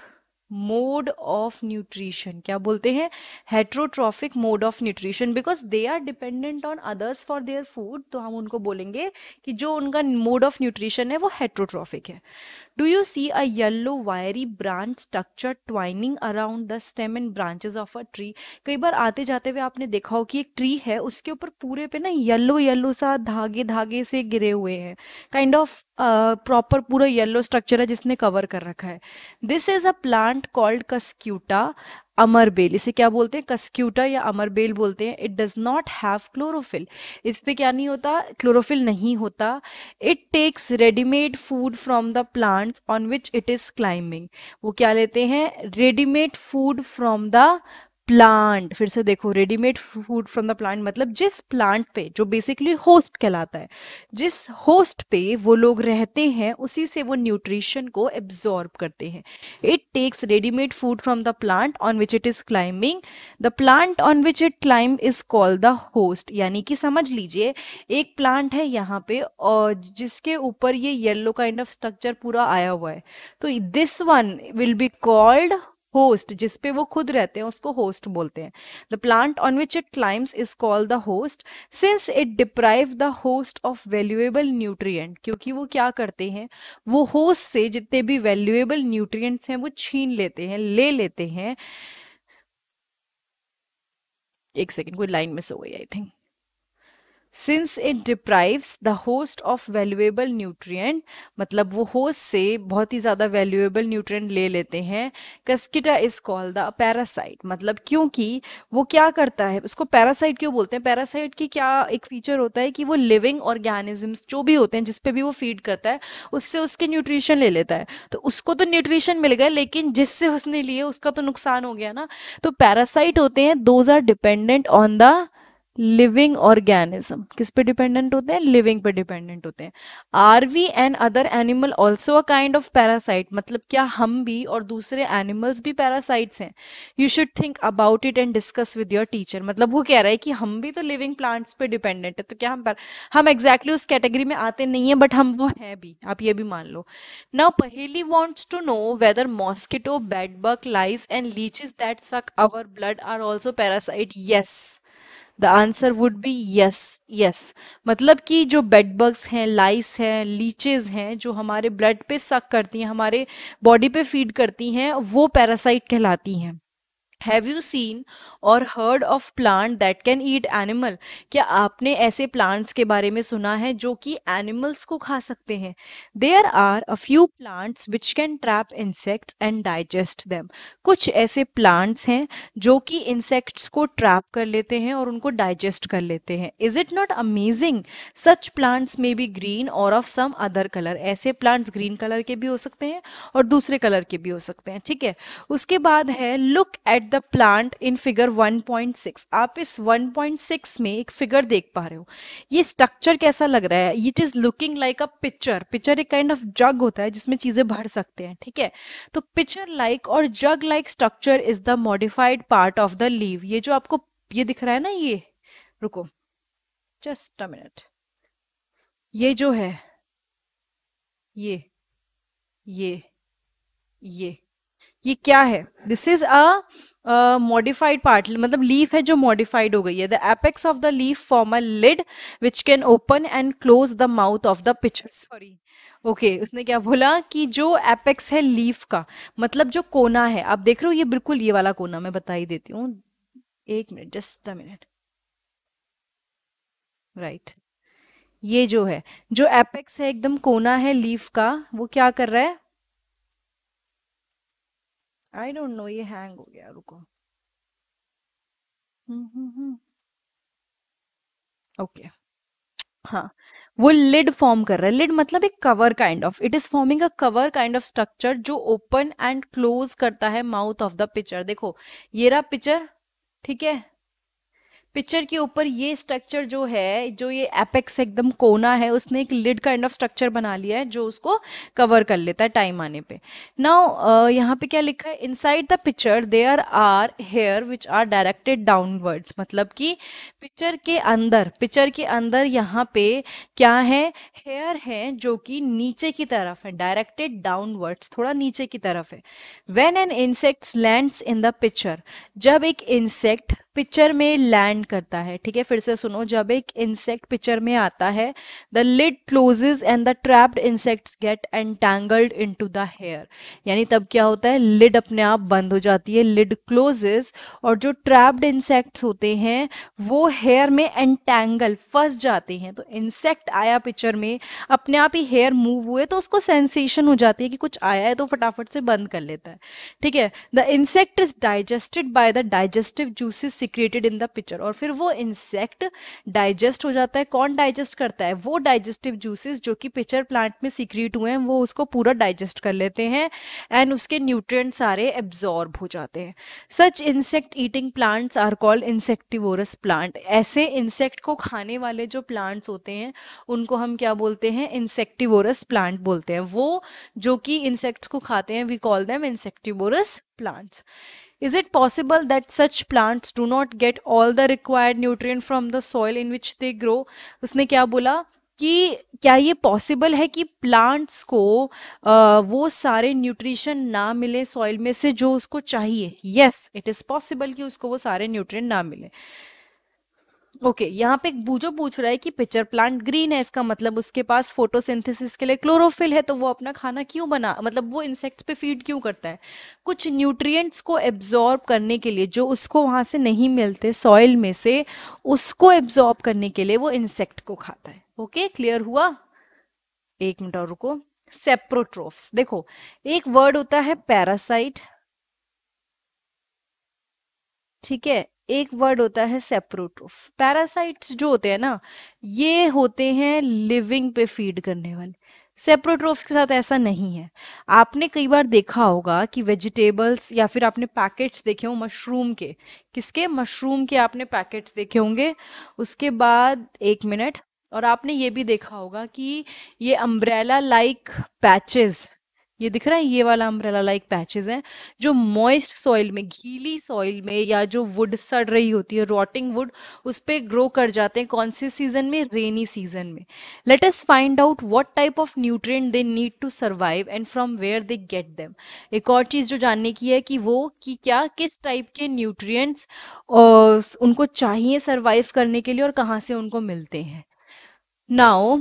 मोड ऑफ न्यूट्रिशन क्या बोलते हैं heterotrophic mode of nutrition because they are dependent on others for their food तो हम उनको बोलेंगे कि जो उनका मोड ऑफ न्यूट्रिशन है वो हेट्रोट्रॉफिक है Do you see a yellow wiry branch structure twining around the stem and branches of a tree? कई बार आते जाते हुए आपने देखा हो कि एक ट्री है उसके ऊपर पूरे पे ना येलो येलो सा धागे धागे से गिरे हुए हैं काइंड ऑफ प्रॉपर पूरा येलो स्ट्रक्चर है जिसने कवर कर रखा है this is a plant called cuscuta अमर बेल इसे क्या बोलते हैं कस्क्यूटा या अमर बेल बोलते हैं it does not have chlorophyll इस पर क्या नहीं होता क्लोरोफिल नहीं होता it takes readymade food from the plants on which it is climbing वो क्या लेते हैं readymade food from the plant फिर से देखो readymade food from the plant मतलब जिस प्लांट पे जो बेसिकली होस्ट कहलाता है जिस होस्ट पे वो लोग रहते हैं उसी से वो न्यूट्रिशन को एब्जॉर्ब करते हैं it takes readymade food from the plant on which it is climbing the plant on which it climb is called the host यानी कि समझ लीजिए एक प्लांट है यहाँ पे और जिसके ऊपर ये येल्लो काइंड ऑफ स्ट्रक्चर पूरा आया हुआ है तो this one will be called host जिसपे वो खुद रहते हैं उसको होस्ट बोलते हैं the plant on which it climbs is called the host since it deprive the host of valuable nutrient क्योंकि वो क्या करते हैं वो होस्ट से जितने भी वैल्यूएबल न्यूट्रिएंट्स हैं वो छीन लेते हैं ले लेते हैं एक सेकेंड कोई लाइन मिस हो गई I think since it deprives the host of valuable nutrient मतलब वो होस्ट से बहुत ही ज़्यादा वैल्यूएबल न्यूट्रिएंट ले लेते हैं cuscuta is called the parasite मतलब क्योंकि वो क्या करता है उसको पैरासाइट क्यों बोलते हैं पैरासाइट की क्या एक फीचर होता है कि वो लिविंग ऑर्गेनिजम्स जो भी होते हैं जिसपे भी वो फीड करता है उससे उसके न्यूट्रिशन ले लेता है तो उसको तो न्यूट्रिशन मिल गया लेकिन जिससे उसने लिए उसका तो नुकसान हो गया ना तो पैरासाइट होते हैं those are dependent on the living organism किस पे डिपेंडेंट होते हैं लिविंग पे डिपेंडेंट होते हैं are we and other animal also a kind of parasite मतलब क्या हम भी और दूसरे एनिमल्स भी पैरासाइट्स हैं you should think about it and discuss with your teacher मतलब वो कह रहा है कि हम भी तो लिविंग प्लांट्स पे डिपेंडेंट है तो क्या हम हम एग्जैक्टली exactly उस कैटेगरी में आते नहीं है बट हम वो हैं भी आप ये भी मान लो now Paheli wants to know whether mosquito बर्क lice and leeches that suck our blood are also parasite yes the answer would be yes yes मतलब कि जो बेडबग्स हैं लाइस हैं लीचेज हैं जो हमारे ब्लड पे सक करती हैं हमारे बॉडी पे फीड करती हैं वो पैरासाइट कहलाती हैं have you seen or heard of plant that can eat animal क्या आपने ऐसे प्लांट्स के बारे में सुना है जो कि एनिमल्स को खा सकते हैं there are a few plants which can trap insects and digest them कुछ ऐसे प्लांट्स हैं जो कि इंसेक्ट्स को ट्रैप कर लेते हैं और उनको डाइजेस्ट कर लेते हैं is it not amazing such plants may be green or of some other colour ऐसे प्लांट्स ग्रीन कलर के भी हो सकते हैं और दूसरे कलर के भी हो सकते हैं ठीक है उसके बाद है look at the plant in figure 1.6 आप इस 1.6 में एक फिगर देख पा रहे हो ये स्ट्रक्चर कैसा लग रहा है it is looking like a pitcher pitcher एक काइंड ऑफ जग होता है जिसमें चीजें भर सकते हैं ठीक है तो pitcher like or jug like structure is the modified part of the leaf ये जो आपको ये दिख रहा है ना ये रुको जस्ट अ मिनट ये जो है ये ये ये ये क्या है this is a modified part मतलब लीफ है जो मॉडिफाइड हो गई है the apex of the leaf form a lid which can open and close the mouth of the pitcher sorry okay okay, उसने क्या बोला कि जो एपेक्स है लीफ का मतलब जो कोना है आप देख रहे हो ये बिल्कुल ये वाला कोना मैं बता ही देती हूँ एक minute just a minute right ये जो है जो एपेक्स है एकदम कोना है लीफ का वो क्या कर रहा है आई डोंट नो ये हैंग हो गया रुको हम्म हम्म ओके हाँ वो लिड फॉर्म कर रहा है लिड मतलब एक cover kind of it is forming a cover kind of structure जो ओपन एंड क्लोज करता है माउथ ऑफ द पिक्चर देखो ये रहा पिक्चर ठीक है पिक्चर के ऊपर ये स्ट्रक्चर जो है जो ये एपेक्स एकदम कोना है उसने एक लिड काइंड ऑफ स्ट्रक्चर बना लिया है जो उसको कवर कर लेता है टाइम आने पे नाउ यहाँ पे क्या लिखा है inside the pitcher there are hair which are directed downwards मतलब कि पिक्चर के अंदर पिक्चर के अंदर यहाँ पे क्या है हेयर है जो कि नीचे की तरफ है डायरेक्टेड डाउनवर्ड्स थोड़ा नीचे की तरफ है when an insect land in the pitcher जब एक इंसेक्ट पिक्चर में लैंड रिप्रेजेंट करता है ठीक है फिर से सुनो जब एक इंसेक्ट पिक्चर में आता है the lid closes and the trapped insects get entangled into the hair यानी तब क्या होता है लिड अपने आप बंद हो जाती है लिड क्लोजेज और जो ट्रैप्ड इंसेक्ट्स होते हैं वो हेयर में एंटेंगल फंस जाते हैं तो इंसेक्ट आया पिक्चर में अपने आप ही हेयर मूव हुए तो उसको सेंसेशन हो जाती है कि कुछ आया है तो फटाफट से बंद कर लेता है ठीक है the insect is digested by the digestive juices secreted in the pitcher और फिर वो इंसेक्ट डाइजेस्ट हो जाता है कौन डाइजेस्ट करता है वो डाइजेस्टिव जूसेस जो कि पिचर प्लांट में सीक्रेट हुए हैं वो उसको पूरा डाइजेस्ट कर लेते हैं एंड उसके न्यूट्रिएंट सारे एब्जॉर्ब हो जाते हैं such insect eating plants are called insectivorous plant ऐसे इंसेक्ट को खाने वाले जो प्लांट्स होते हैं उनको हम क्या बोलते हैं इंसेक्टिवोरस प्लांट बोलते हैं वो जो कि इंसेक्ट्स को खाते हैं we call them insectivorous plants Is it possible that such plants do not get all the required nutrient from the soil in which they grow? usne kya bola कि क्या ये पॉसिबल है कि प्लांट्स को आ, वो सारे न्यूट्रिशन ना मिले सॉइल में से जो उसको चाहिए यस इट इज़ पॉसिबल कि उसको वो सारे न्यूट्रिएंट ना मिले ओके okay, यहाँ पे बूजो पूछ रहा है कि पिक्चर प्लांट ग्रीन है इसका मतलब उसके पास फोटोसिंथेसिस के लिए क्लोरोफिल है तो वो अपना खाना क्यों बना मतलब वो इंसेक्ट्स पे फीड क्यों करता है कुछ न्यूट्रिएंट्स को एब्जॉर्ब करने के लिए जो उसको वहाँ से नहीं मिलते सॉइल में से उसको एब्जॉर्ब करने के लिए वो इंसेक्ट को खाता है ओके okay, क्लियर हुआ एक मिनट और रुको सेप्रोट्रोफ्स देखो एक वर्ड होता है पैरासाइट ठीक है एक वर्ड होता है सेप्रोट्रोफ पैरासाइट्स जो होते हैं ना ये होते हैं लिविंग पे फीड करने वाले सेप्रोट्रोफ के साथ ऐसा नहीं है आपने कई बार देखा होगा कि वेजिटेबल्स या फिर आपने पैकेट्स देखे हो मशरूम के किसके मशरूम के आपने पैकेट्स देखे होंगे उसके बाद एक मिनट और आपने ये भी देखा होगा कि ये अम्ब्रेला लाइक पैचेस ये दिख रहा है ये वाला अम्ब्रेला लाइक पैचेज हैं जो मॉइस्ट सॉइल में घीली सॉइल में या जो वुड सड़ रही होती है रॉटिंग वुड उस पर ग्रो कर जाते हैं कौन से सीजन में रेनी सीजन में let us find out what type of nutrient they need to survive and from where they get them एक और चीज़ जो जानने की है कि वो कि क्या किस टाइप के न्यूट्रियट्स uh, उनको चाहिए सर्वाइव करने के लिए और कहाँ से उनको मिलते हैं नाओ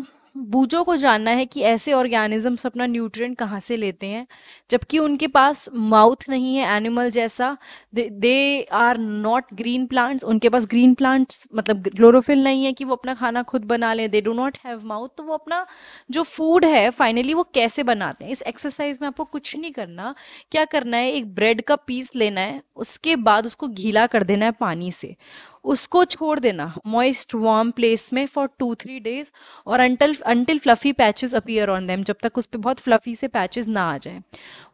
बूजों को जानना है कि ऐसे ऑर्गेनिजम्स अपना न्यूट्रिएंट कहाँ से लेते हैं जबकि उनके पास माउथ नहीं है एनिमल जैसा they are not green plants उनके पास ग्रीन प्लांट्स मतलब क्लोरोफिल नहीं है कि वो अपना खाना खुद बना लें they do not have mouth तो वो अपना जो फूड है फाइनली वो कैसे बनाते हैं इस एक्सरसाइज में आपको कुछ नहीं करना क्या करना है एक ब्रेड का पीस लेना है उसके बाद उसको घीला कर देना है पानी से उसको छोड़ देना मॉइस्ट वार्म प्लेस में फॉर टू थ्री डेज और until until fluffy patches appear on them जब तक उस पर बहुत फ्लफी से पैचेज ना आ जाए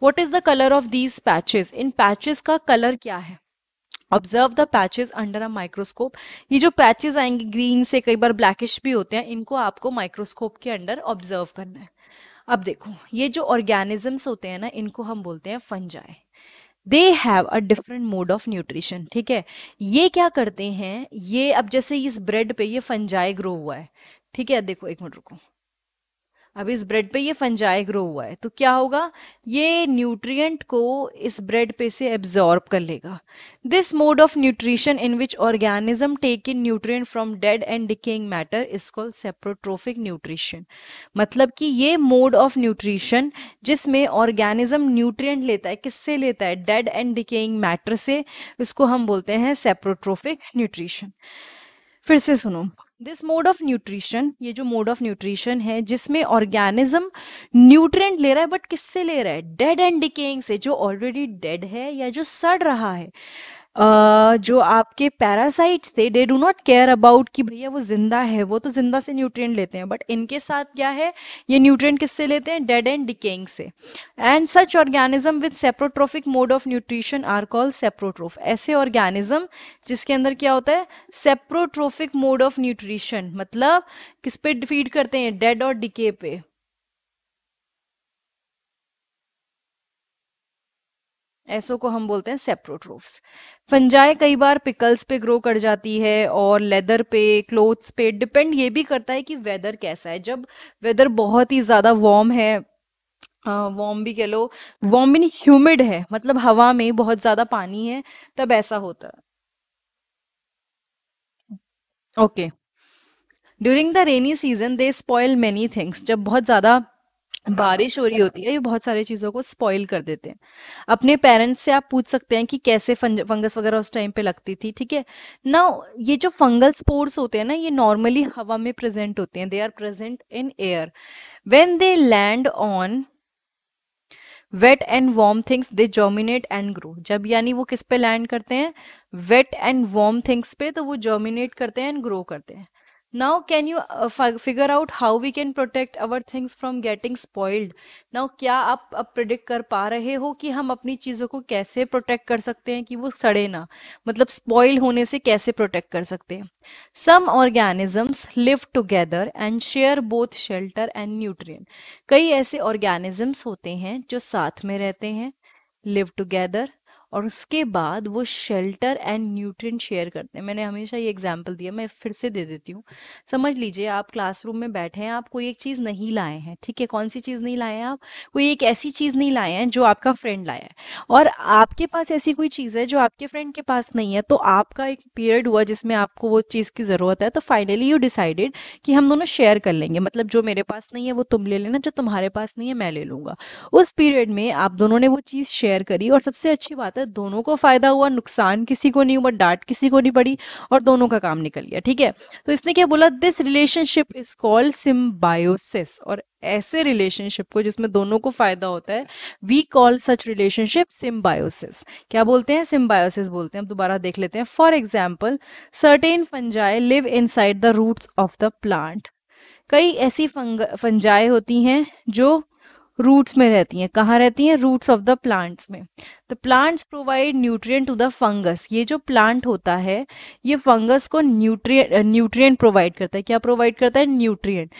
what is the colour of these patches इन पैचेज का कलर क्या है observe the patches under a microscope ये जो पैचेज आएंगे ग्रीन से कई बार ब्लैकिश भी होते हैं इनको आपको माइक्रोस्कोप के अंडर ऑब्जर्व करना है अब देखो ये जो ऑर्गेनिजम्स होते हैं ना इनको हम बोलते हैं fungi they have a different mode of nutrition ठीक है ये क्या करते हैं ये अब जैसे इस ब्रेड पे ये फंजाई ग्रो हुआ है ठीक है देखो एक मिनट रुको अब इस ब्रेड पे ये फंजाई ग्रो हुआ है तो क्या होगा ये न्यूट्रिएंट को इस ब्रेड पे से एब्जॉर्ब कर लेगा this mode of nutrition in which organism take in nutrient from dead and decaying matter is called saprotrophic nutrition मतलब कि ये मोड ऑफ न्यूट्रिशन जिसमें ऑर्गेनिज्म न्यूट्रिय लेता है किससे लेता है डेड एंड डिकेइंग मैटर से इसको हम बोलते हैं सेप्रोट्रोफिक न्यूट्रिशन फिर से सुनो दिस मोड ऑफ न्यूट्रिशन ये जो मोड ऑफ न्यूट्रिशन है जिसमें ऑर्गेनिज्म न्यूट्रिएंट ले रहा है बट किससे ले रहा है डेड एंड डिकेइंग से जो ऑलरेडी डेड है या जो सड़ रहा है जो आपके पैरासाइट्स थे they do not care about कि भैया वो जिंदा है वो तो जिंदा से न्यूट्रिएंट लेते हैं बट इनके साथ क्या है ये न्यूट्रिएंट किससे लेते हैं डेड एंड डिकेइंग से and such organism with saprotrophic mode of nutrition are call saprotroph ऐसे ऑर्गेनिज्म जिसके अंदर क्या होता है सेप्रोट्रोफिक मोड ऑफ न्यूट्रिशन मतलब किस पे फीड करते हैं डेड और डिके पे ऐसो को हम बोलते हैं सेप्रोट्रोफ्स फंजाई कई बार पिकल्स पे ग्रो कर जाती है और लेदर पे क्लोथ्स पे डिपेंड ये भी करता है कि वेदर कैसा है जब वेदर बहुत ही ज़्यादा वार्म है वार्म भी कह लो वार्म भी नहीं ह्यूमिड है मतलब हवा में बहुत ज़्यादा पानी है तब ऐसा होता है okay during the rainy season they spoil many things जब बहुत ज़्यादा बारिश हो रही होती है ये बहुत सारी चीज़ों को स्पॉइल कर देते हैं अपने पेरेंट्स से आप पूछ सकते हैं कि कैसे फंगस वगैरह उस टाइम पे लगती थी ठीक है ना ये जो फंगल स्पोर्स होते हैं ना ये नॉर्मली हवा में प्रेजेंट होते हैं they are present in air when they land on wet and warm things they germinate and grow जब यानी वो किस पे लैंड करते हैं वेट एंड वार्म थिंग्स पे तो वो जर्मिनेट करते हैं एंड ग्रो करते हैं now can you uh, figure out how we can protect our things from getting spoiled now क्या आप अब predict कर पा रहे हो कि हम अपनी चीज़ों को कैसे protect कर सकते हैं कि वो सड़े ना मतलब spoil होने से कैसे protect कर सकते हैं some organisms live together and share both shelter and nutrient कई ऐसे organisms होते हैं जो साथ में रहते हैं live together और उसके बाद वो शेल्टर एंड न्यूट्रिएंट शेयर करते हैं मैंने हमेशा ये एग्जाम्पल दिया मैं फिर से दे देती हूँ समझ लीजिए आप क्लासरूम में बैठे हैं आप कोई एक चीज़ नहीं लाए हैं ठीक है कौन सी चीज़ नहीं लाए हैं आप कोई एक ऐसी चीज़ नहीं लाए हैं जो आपका फ्रेंड लाया है और आपके पास ऐसी कोई चीज़ है जो आपके फ्रेंड के पास नहीं है तो आपका एक पीरियड हुआ जिसमें आपको वो चीज़ की ज़रूरत है तो फाइनली यू डिसाइडेड कि हम दोनों शेयर कर लेंगे मतलब जो मेरे पास नहीं है वो तुम ले लेना जो तुम्हारे पास नहीं है मैं ले लूँगा उस पीरियड में आप दोनों ने वो चीज़ शेयर करी और सबसे अच्छी बात है है दोनों को फायदा हुआ नुकसान किसी को नहीं हुआ डांट किसी को नहीं पड़ी और दोनों का काम निकल गया ठीक है तो इसने क्या बोला this relationship is called symbiosis और ऐसे रिलेशनशिप को जिसमें दोनों को फायदा होता है we call such relationship symbiosis क्या बोलते हैं सिम्बायोसिस बोलते हैं हम दोबारा देख लेते हैं for example certain fungi live inside the roots of the plant कई ऐसी फंग फंजाई होती हैं जो रूट्स में रहती हैं कहाँ रहती हैं रूट्स ऑफ द प्लांट्स में the plants provide nutrient to the fungus ये जो प्लांट होता है ये फंगस को न्यूट्रिएंट न्यूट्रिएंट प्रोवाइड करता है क्या प्रोवाइड करता है न्यूट्रिएंट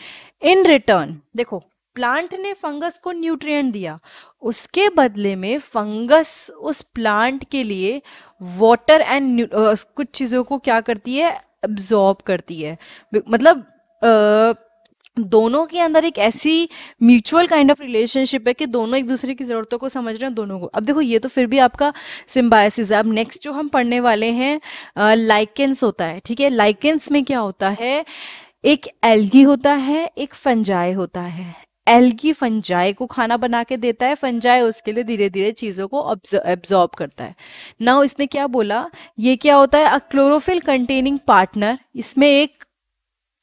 इन रिटर्न देखो प्लांट ने फंगस को न्यूट्रिएंट दिया उसके बदले में फंगस उस प्लांट के लिए वाटर एंड कुछ चीज़ों को क्या करती है एब्जॉर्ब करती है मतलब आ, दोनों के अंदर एक ऐसी म्यूचुअल काइंड ऑफ रिलेशनशिप है कि दोनों एक दूसरे की ज़रूरतों को समझ रहे हैं दोनों को अब देखो ये तो फिर भी आपका सिम्बायसिस है अब नेक्स्ट जो हम पढ़ने वाले हैं लाइकेंस होता है ठीक है लाइकेंस में क्या होता है एक एल्गी होता है एक फंजाई होता है एल्गी फंजाई को खाना बना के देता है फंजाई उसके लिए धीरे धीरे चीज़ों को एब्जॉर्ब करता है ना इसने क्या बोला ये क्या होता है अ क्लोरोफिल कंटेनिंग पार्टनर इसमें एक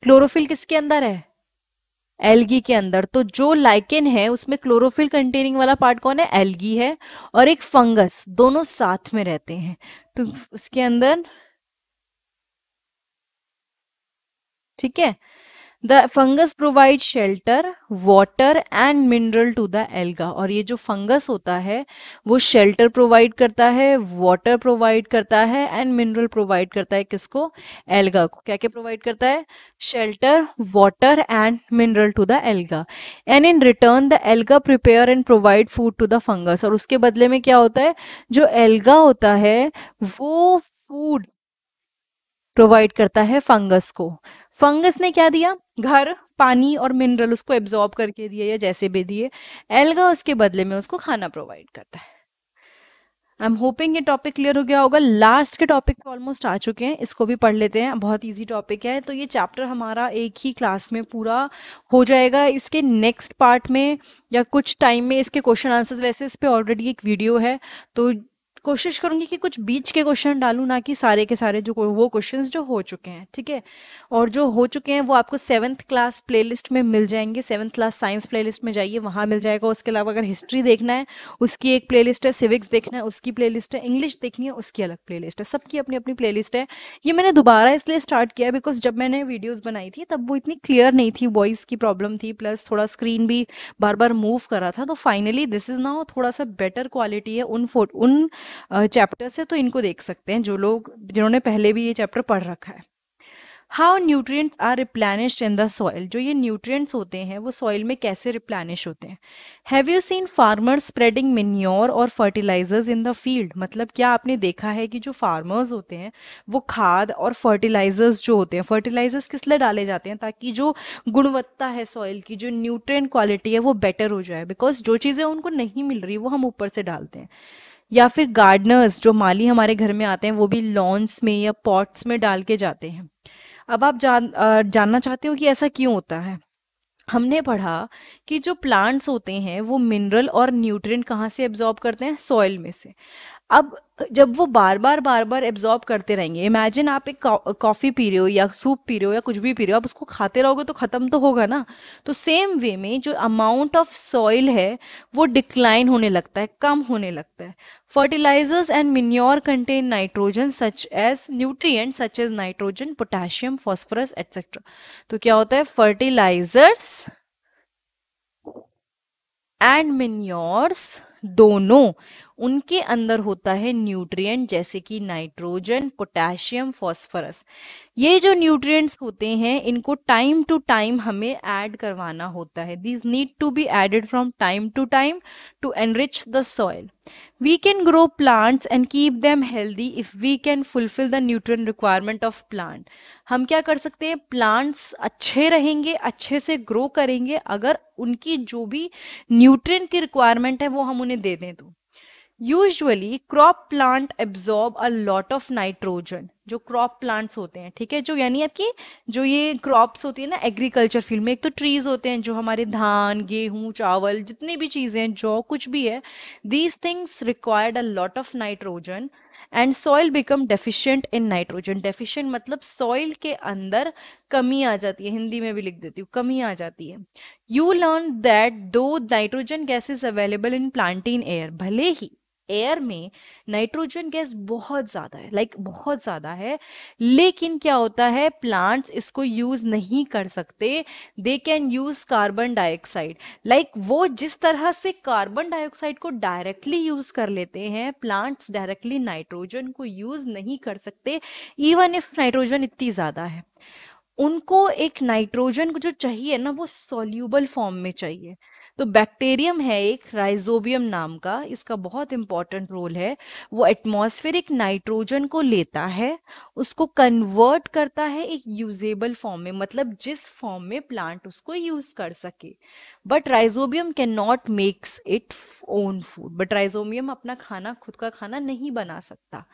क्लोरोफिल किसके अंदर है एलगी के अंदर तो जो लाइकेन है उसमें क्लोरोफिल कंटेनिंग वाला पार्ट कौन है एलगी है और एक फंगस दोनों साथ में रहते हैं तो उसके अंदर ठीक है the fungus provide shelter water and mineral to the alga और ये जो फंगस होता है वो शेल्टर प्रोवाइड करता है वाटर प्रोवाइड करता है एंड मिनरल प्रोवाइड करता है किसको एल्गा को क्या क्या प्रोवाइड करता है shelter water and mineral to the alga and in return the alga prepare and provide food to the fungus और उसके बदले में क्या होता है जो एल्गा होता है वो फूड प्रोवाइड करता है फंगस को फंगस ने क्या दिया घर पानी और मिनरल उसको एब्जॉर्ब करके दिए या जैसे भी दिए एल्गा उसके बदले में उसको खाना प्रोवाइड करता है आई एम होपिंग ये टॉपिक क्लियर हो गया होगा लास्ट के टॉपिक पे ऑलमोस्ट आ चुके हैं इसको भी पढ़ लेते हैं बहुत इजी टॉपिक है तो ये चैप्टर हमारा एक ही क्लास में पूरा हो जाएगा इसके नेक्स्ट पार्ट में या कुछ टाइम में इसके क्वेश्चन आंसर्स वैसे इस पर ऑलरेडी एक वीडियो है तो कोशिश करूंगी कि कुछ बीच के क्वेश्चन डालू ना कि सारे के सारे जो वो क्वेश्चंस जो हो चुके हैं ठीक है और जो हो चुके हैं वो आपको सेवन्थ क्लास प्लेलिस्ट में मिल जाएंगे सेवन्थ क्लास साइंस प्लेलिस्ट में जाइए वहाँ मिल जाएगा उसके अलावा अगर हिस्ट्री देखना है उसकी एक प्ले है सिविक्स देखना है उसकी प्ले है इंग्लिश देखनी है उसकी अलग प्ले है सबकी अपनी अपनी प्ले है ये मैंने दोबारा इसलिए स्टार्ट किया बिकॉज जब मैंने वीडियोज़ बनाई थी तब वो इतनी क्लियर नहीं थी वॉइस की प्रॉब्लम थी प्लस थोड़ा स्क्रीन भी बार बार मूव करा था तो फाइनली दिस इज़ नाउ थोड़ा सा बेटर क्वालिटी है उन फोट उन चैप्टर है तो इनको देख सकते हैं जो लोग जिन्होंने पहले भी ये चैप्टर पढ़ रखा है how nutrients are replenish in the soil जो ये न्यूट्रिएंट्स होते हैं वो सॉइल में कैसे रिप्लानिश होते हैं have you seen farmer spreading manure or fertilisers in the field मतलब क्या आपने देखा है कि जो फार्मर्स होते हैं वो खाद और फर्टिलाइजर्स जो होते हैं फर्टिलाइजर्स किस लिए डाले जाते हैं ताकि जो गुणवत्ता है सॉइल की जो न्यूट्रिय क्वालिटी है वो बेटर हो जाए बिकॉज जो चीज़ें उनको नहीं मिल रही वो हम ऊपर से डालते हैं या फिर गार्डनर्स जो माली हमारे घर में आते हैं वो भी लॉन्स में या पॉट्स में डाल के जाते हैं अब आप जान जानना चाहते हो कि ऐसा क्यों होता है हमने पढ़ा कि जो प्लांट्स होते हैं वो मिनरल और न्यूट्रिएंट कहाँ से एब्जॉर्ब करते हैं सॉइल में से अब जब वो बार बार बार बार एब्जॉर्ब करते रहेंगे इमेजिन आप एक कॉफ़ी पी रहे हो या सूप पी रहे हो या कुछ भी पी रहे हो आप उसको खाते रहोगे तो ख़त्म तो होगा ना तो सेम वे में जो अमाउंट ऑफ सॉइल है वो डिक्लाइन होने लगता है कम होने लगता है fertilisers and manure contain nitrogen such as nutrients such as nitrogen potassium phosphorus etcetera तो क्या होता है फर्टिलाइजर्स एंड मिन्योर्स दोनों उनके अंदर होता है न्यूट्रिएंट जैसे कि नाइट्रोजन पोटेशियम फॉस्फरस ये जो न्यूट्रिएंट्स होते हैं इनको टाइम टू टाइम हमें ऐड करवाना होता है these need to be added from time to time to enrich the soil we can grow plants and keep them healthy if we can fulfil the nutrient requirement of plant हम क्या कर सकते हैं plants अच्छे रहेंगे अच्छे से grow करेंगे अगर उनकी जो भी न्यूट्रिएंट की रिक्वायरमेंट है वो हम उन्हें दे दें तो usually crop plant absorb a lot of nitrogen जो क्रॉप plants होते हैं ठीक है जो यानी आपकी जो ये crops होती है ना एग्रीकल्चर फील्ड में एक तो ट्रीज होते हैं जो हमारे धान गेहूं चावल जितनी भी चीज़ें हैं जो कुछ भी है these things required a lot of nitrogen and soil become deficient in nitrogen deficient मतलब सॉइल के अंदर कमी आ जाती है हिंदी में भी लिख देती हूँ कमी आ जाती है you learn that though nitrogen gases available in plenty in air भले ही एयर में नाइट्रोजन गैस बहुत ज्यादा है लाइक like बहुत ज्यादा है लेकिन क्या होता है प्लांट्स इसको यूज नहीं कर सकते they can use carbon dioxide like वो जिस तरह से कार्बन डाइऑक्साइड को डायरेक्टली यूज कर लेते हैं प्लांट्स डायरेक्टली नाइट्रोजन को यूज नहीं कर सकते इवन इफ नाइट्रोजन इतनी ज्यादा है उनको एक नाइट्रोजन को जो चाहिए ना वो सोल्यूबल फॉर्म में चाहिए तो बैक्टीरियम है एक राइजोबियम नाम का इसका बहुत इंपॉर्टेंट रोल है वो एटमॉस्फेरिक नाइट्रोजन को लेता है उसको कन्वर्ट करता है एक यूजेबल फॉर्म में मतलब जिस फॉर्म में प्लांट उसको यूज कर सके but rhizobium can not makes it own food but rhizobium अपना खाना खुद का खाना नहीं बना सकता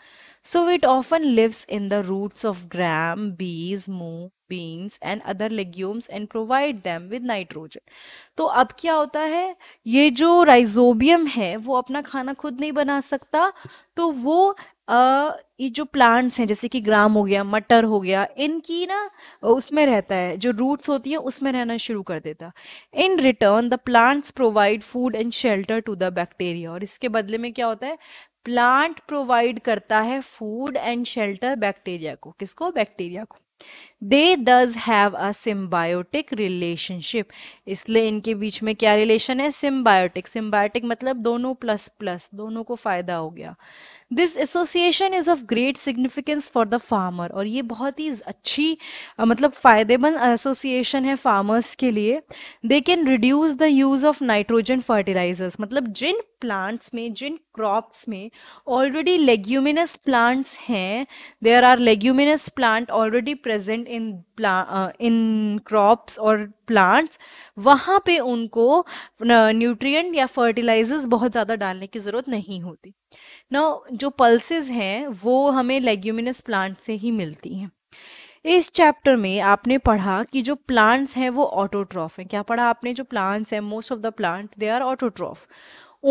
So it often lives in the roots of gram, bees, moong beans and other legumes and provide them with nitrogen तो अब क्या होता है ये जो राइजोबियम है वो अपना खाना खुद नहीं बना सकता तो वो आ, ये जो प्लांट्स हैं जैसे कि ग्राम हो गया मटर हो गया इनकी ना उसमें रहता है जो रूट्स होती हैं उसमें रहना शुरू कर देता in return the plants provide food and shelter to the bacteria और इसके बदले में क्या होता है प्लांट प्रोवाइड करता है फूड एंड शेल्टर बैक्टीरिया को किसको बैक्टीरिया को दे दज हैव अ सिम्बायोटिक रिलेशनशिप इसलिए इनके बीच में क्या रिलेशन है सिम्बायोटिक सिम्बायोटिक मतलब दोनों प्लस प्लस दोनों को फायदा हो गया this association is of great significance for the farmer और ये बहुत ही अच्छी मतलब फ़ायदेमंद एसोसिएशन है फार्मर्स के लिए they can reduce the use of nitrogen fertilisers मतलब जिन प्लांट्स में जिन क्रॉप्स में ऑलरेडी लेग्यूमिनस प्लांट्स हैं there are leguminous plant already present in in crops और प्लांट्स वहाँ पे उनको न्यूट्रिएंट या फर्टिलाइजर्स बहुत ज़्यादा डालने की ज़रूरत नहीं होती ना जो पल्सेस हैं वो हमें लेग्यूमिनस प्लांट से ही मिलती हैं इस चैप्टर में आपने पढ़ा कि जो प्लांट्स हैं वो ऑटोट्रॉफ हैं क्या पढ़ा आपने जो प्लांट्स हैं most of the plant they are autotroph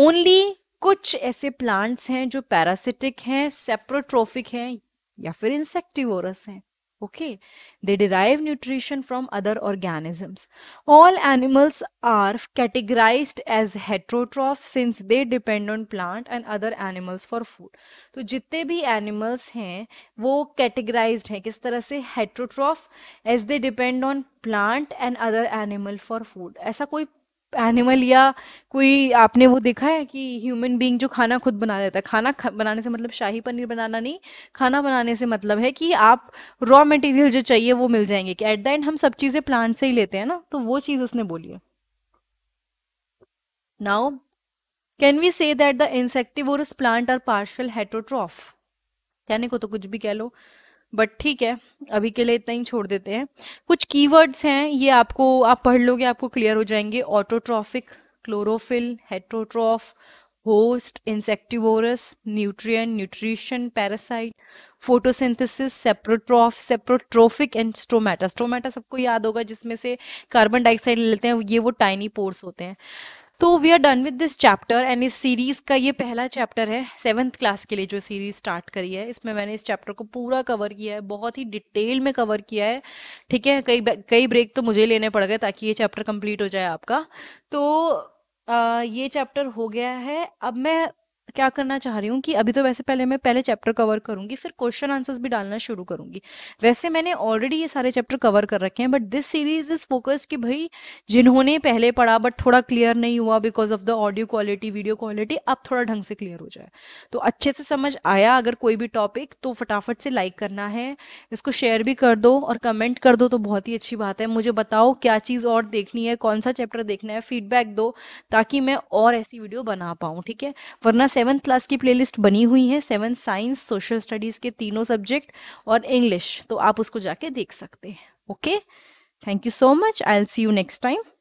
only कुछ ऐसे प्लांट्स हैं जो पैरासिटिक हैं सेप्रोट्रॉफिक हैं या फिर इंसेक्टिवोरस हैं Okay, they derive nutrition from other organisms. All animals are categorized as heterotroph since they depend on plant and other animals for food. तो जितने भी animals हैं वो categorized हैं किस तरह से heterotroph as they depend on plant and other animal for food. ऐसा कोई एनिमल या कोई आपने वो देखा है कि ह्यूमन बीइंग जो खाना खुद बना लेता है खाना बनाने से मतलब शाही पनीर बनाना नहीं खाना बनाने से मतलब है कि आप रॉ मटेरियल जो चाहिए वो मिल जाएंगे कि एट द एंड हम सब चीज़ें प्लांट से ही लेते हैं ना तो वो चीज़ उसने बोली है now can we say that the insectivorous plant are partial heterotroph कहने को तो कुछ भी कह लो बट ठीक है अभी के लिए इतना ही छोड़ देते हैं कुछ कीवर्ड्स हैं ये आपको आप पढ़ लोगे आपको क्लियर हो जाएंगे autotrophic chlorophyll heterotroph host insectivorous nutrient nutrition parasite photosynthesis saprotroph saprotrophic and stomata stomata सबको याद होगा जिसमें से कार्बन डाइऑक्साइड लेते हैं ये वो टाइनी पोर्स होते हैं तो we are done with this chapter and इस सीरीज़ का ये पहला चैप्टर है सेवन्थ क्लास के लिए जो सीरीज़ स्टार्ट करी है इसमें मैंने इस चैप्टर को पूरा कवर किया है बहुत ही डिटेल में कवर किया है ठीक है कई कई ब्रेक तो मुझे लेने पड़ गए ताकि ये चैप्टर कंप्लीट हो जाए आपका तो आ, ये चैप्टर हो गया है अब मैं क्या करना चाह रही हूँ कि अभी तो वैसे पहले मैं पहले चैप्टर कवर करूंगी फिर क्वेश्चन आंसर्स भी डालना शुरू करूंगी वैसे मैंने ऑलरेडी ये सारे चैप्टर कवर कर रखे हैं but this series is focus कि भाई जिन्होंने पहले पढ़ा बट थोड़ा क्लियर नहीं हुआ because of the audio quality video quality अब थोड़ा ढंग से क्लियर हो जाए तो अच्छे से समझ आया अगर कोई भी टॉपिक तो फटाफट से लाइक करना है इसको शेयर भी कर दो और कमेंट कर दो तो बहुत ही अच्छी बात है मुझे बताओ क्या चीज़ और देखनी है कौन सा चैप्टर देखना है फीडबैक दो ताकि मैं और ऐसी वीडियो बना पाऊँ ठीक है वरना सेवन सेवन्थ क्लास की प्लेलिस्ट बनी हुई है सेवन साइंस सोशल स्टडीज़ के तीनों सब्जेक्ट और इंग्लिश तो आप उसको जाके देख सकते हैं okay thank you so much I'll see you next time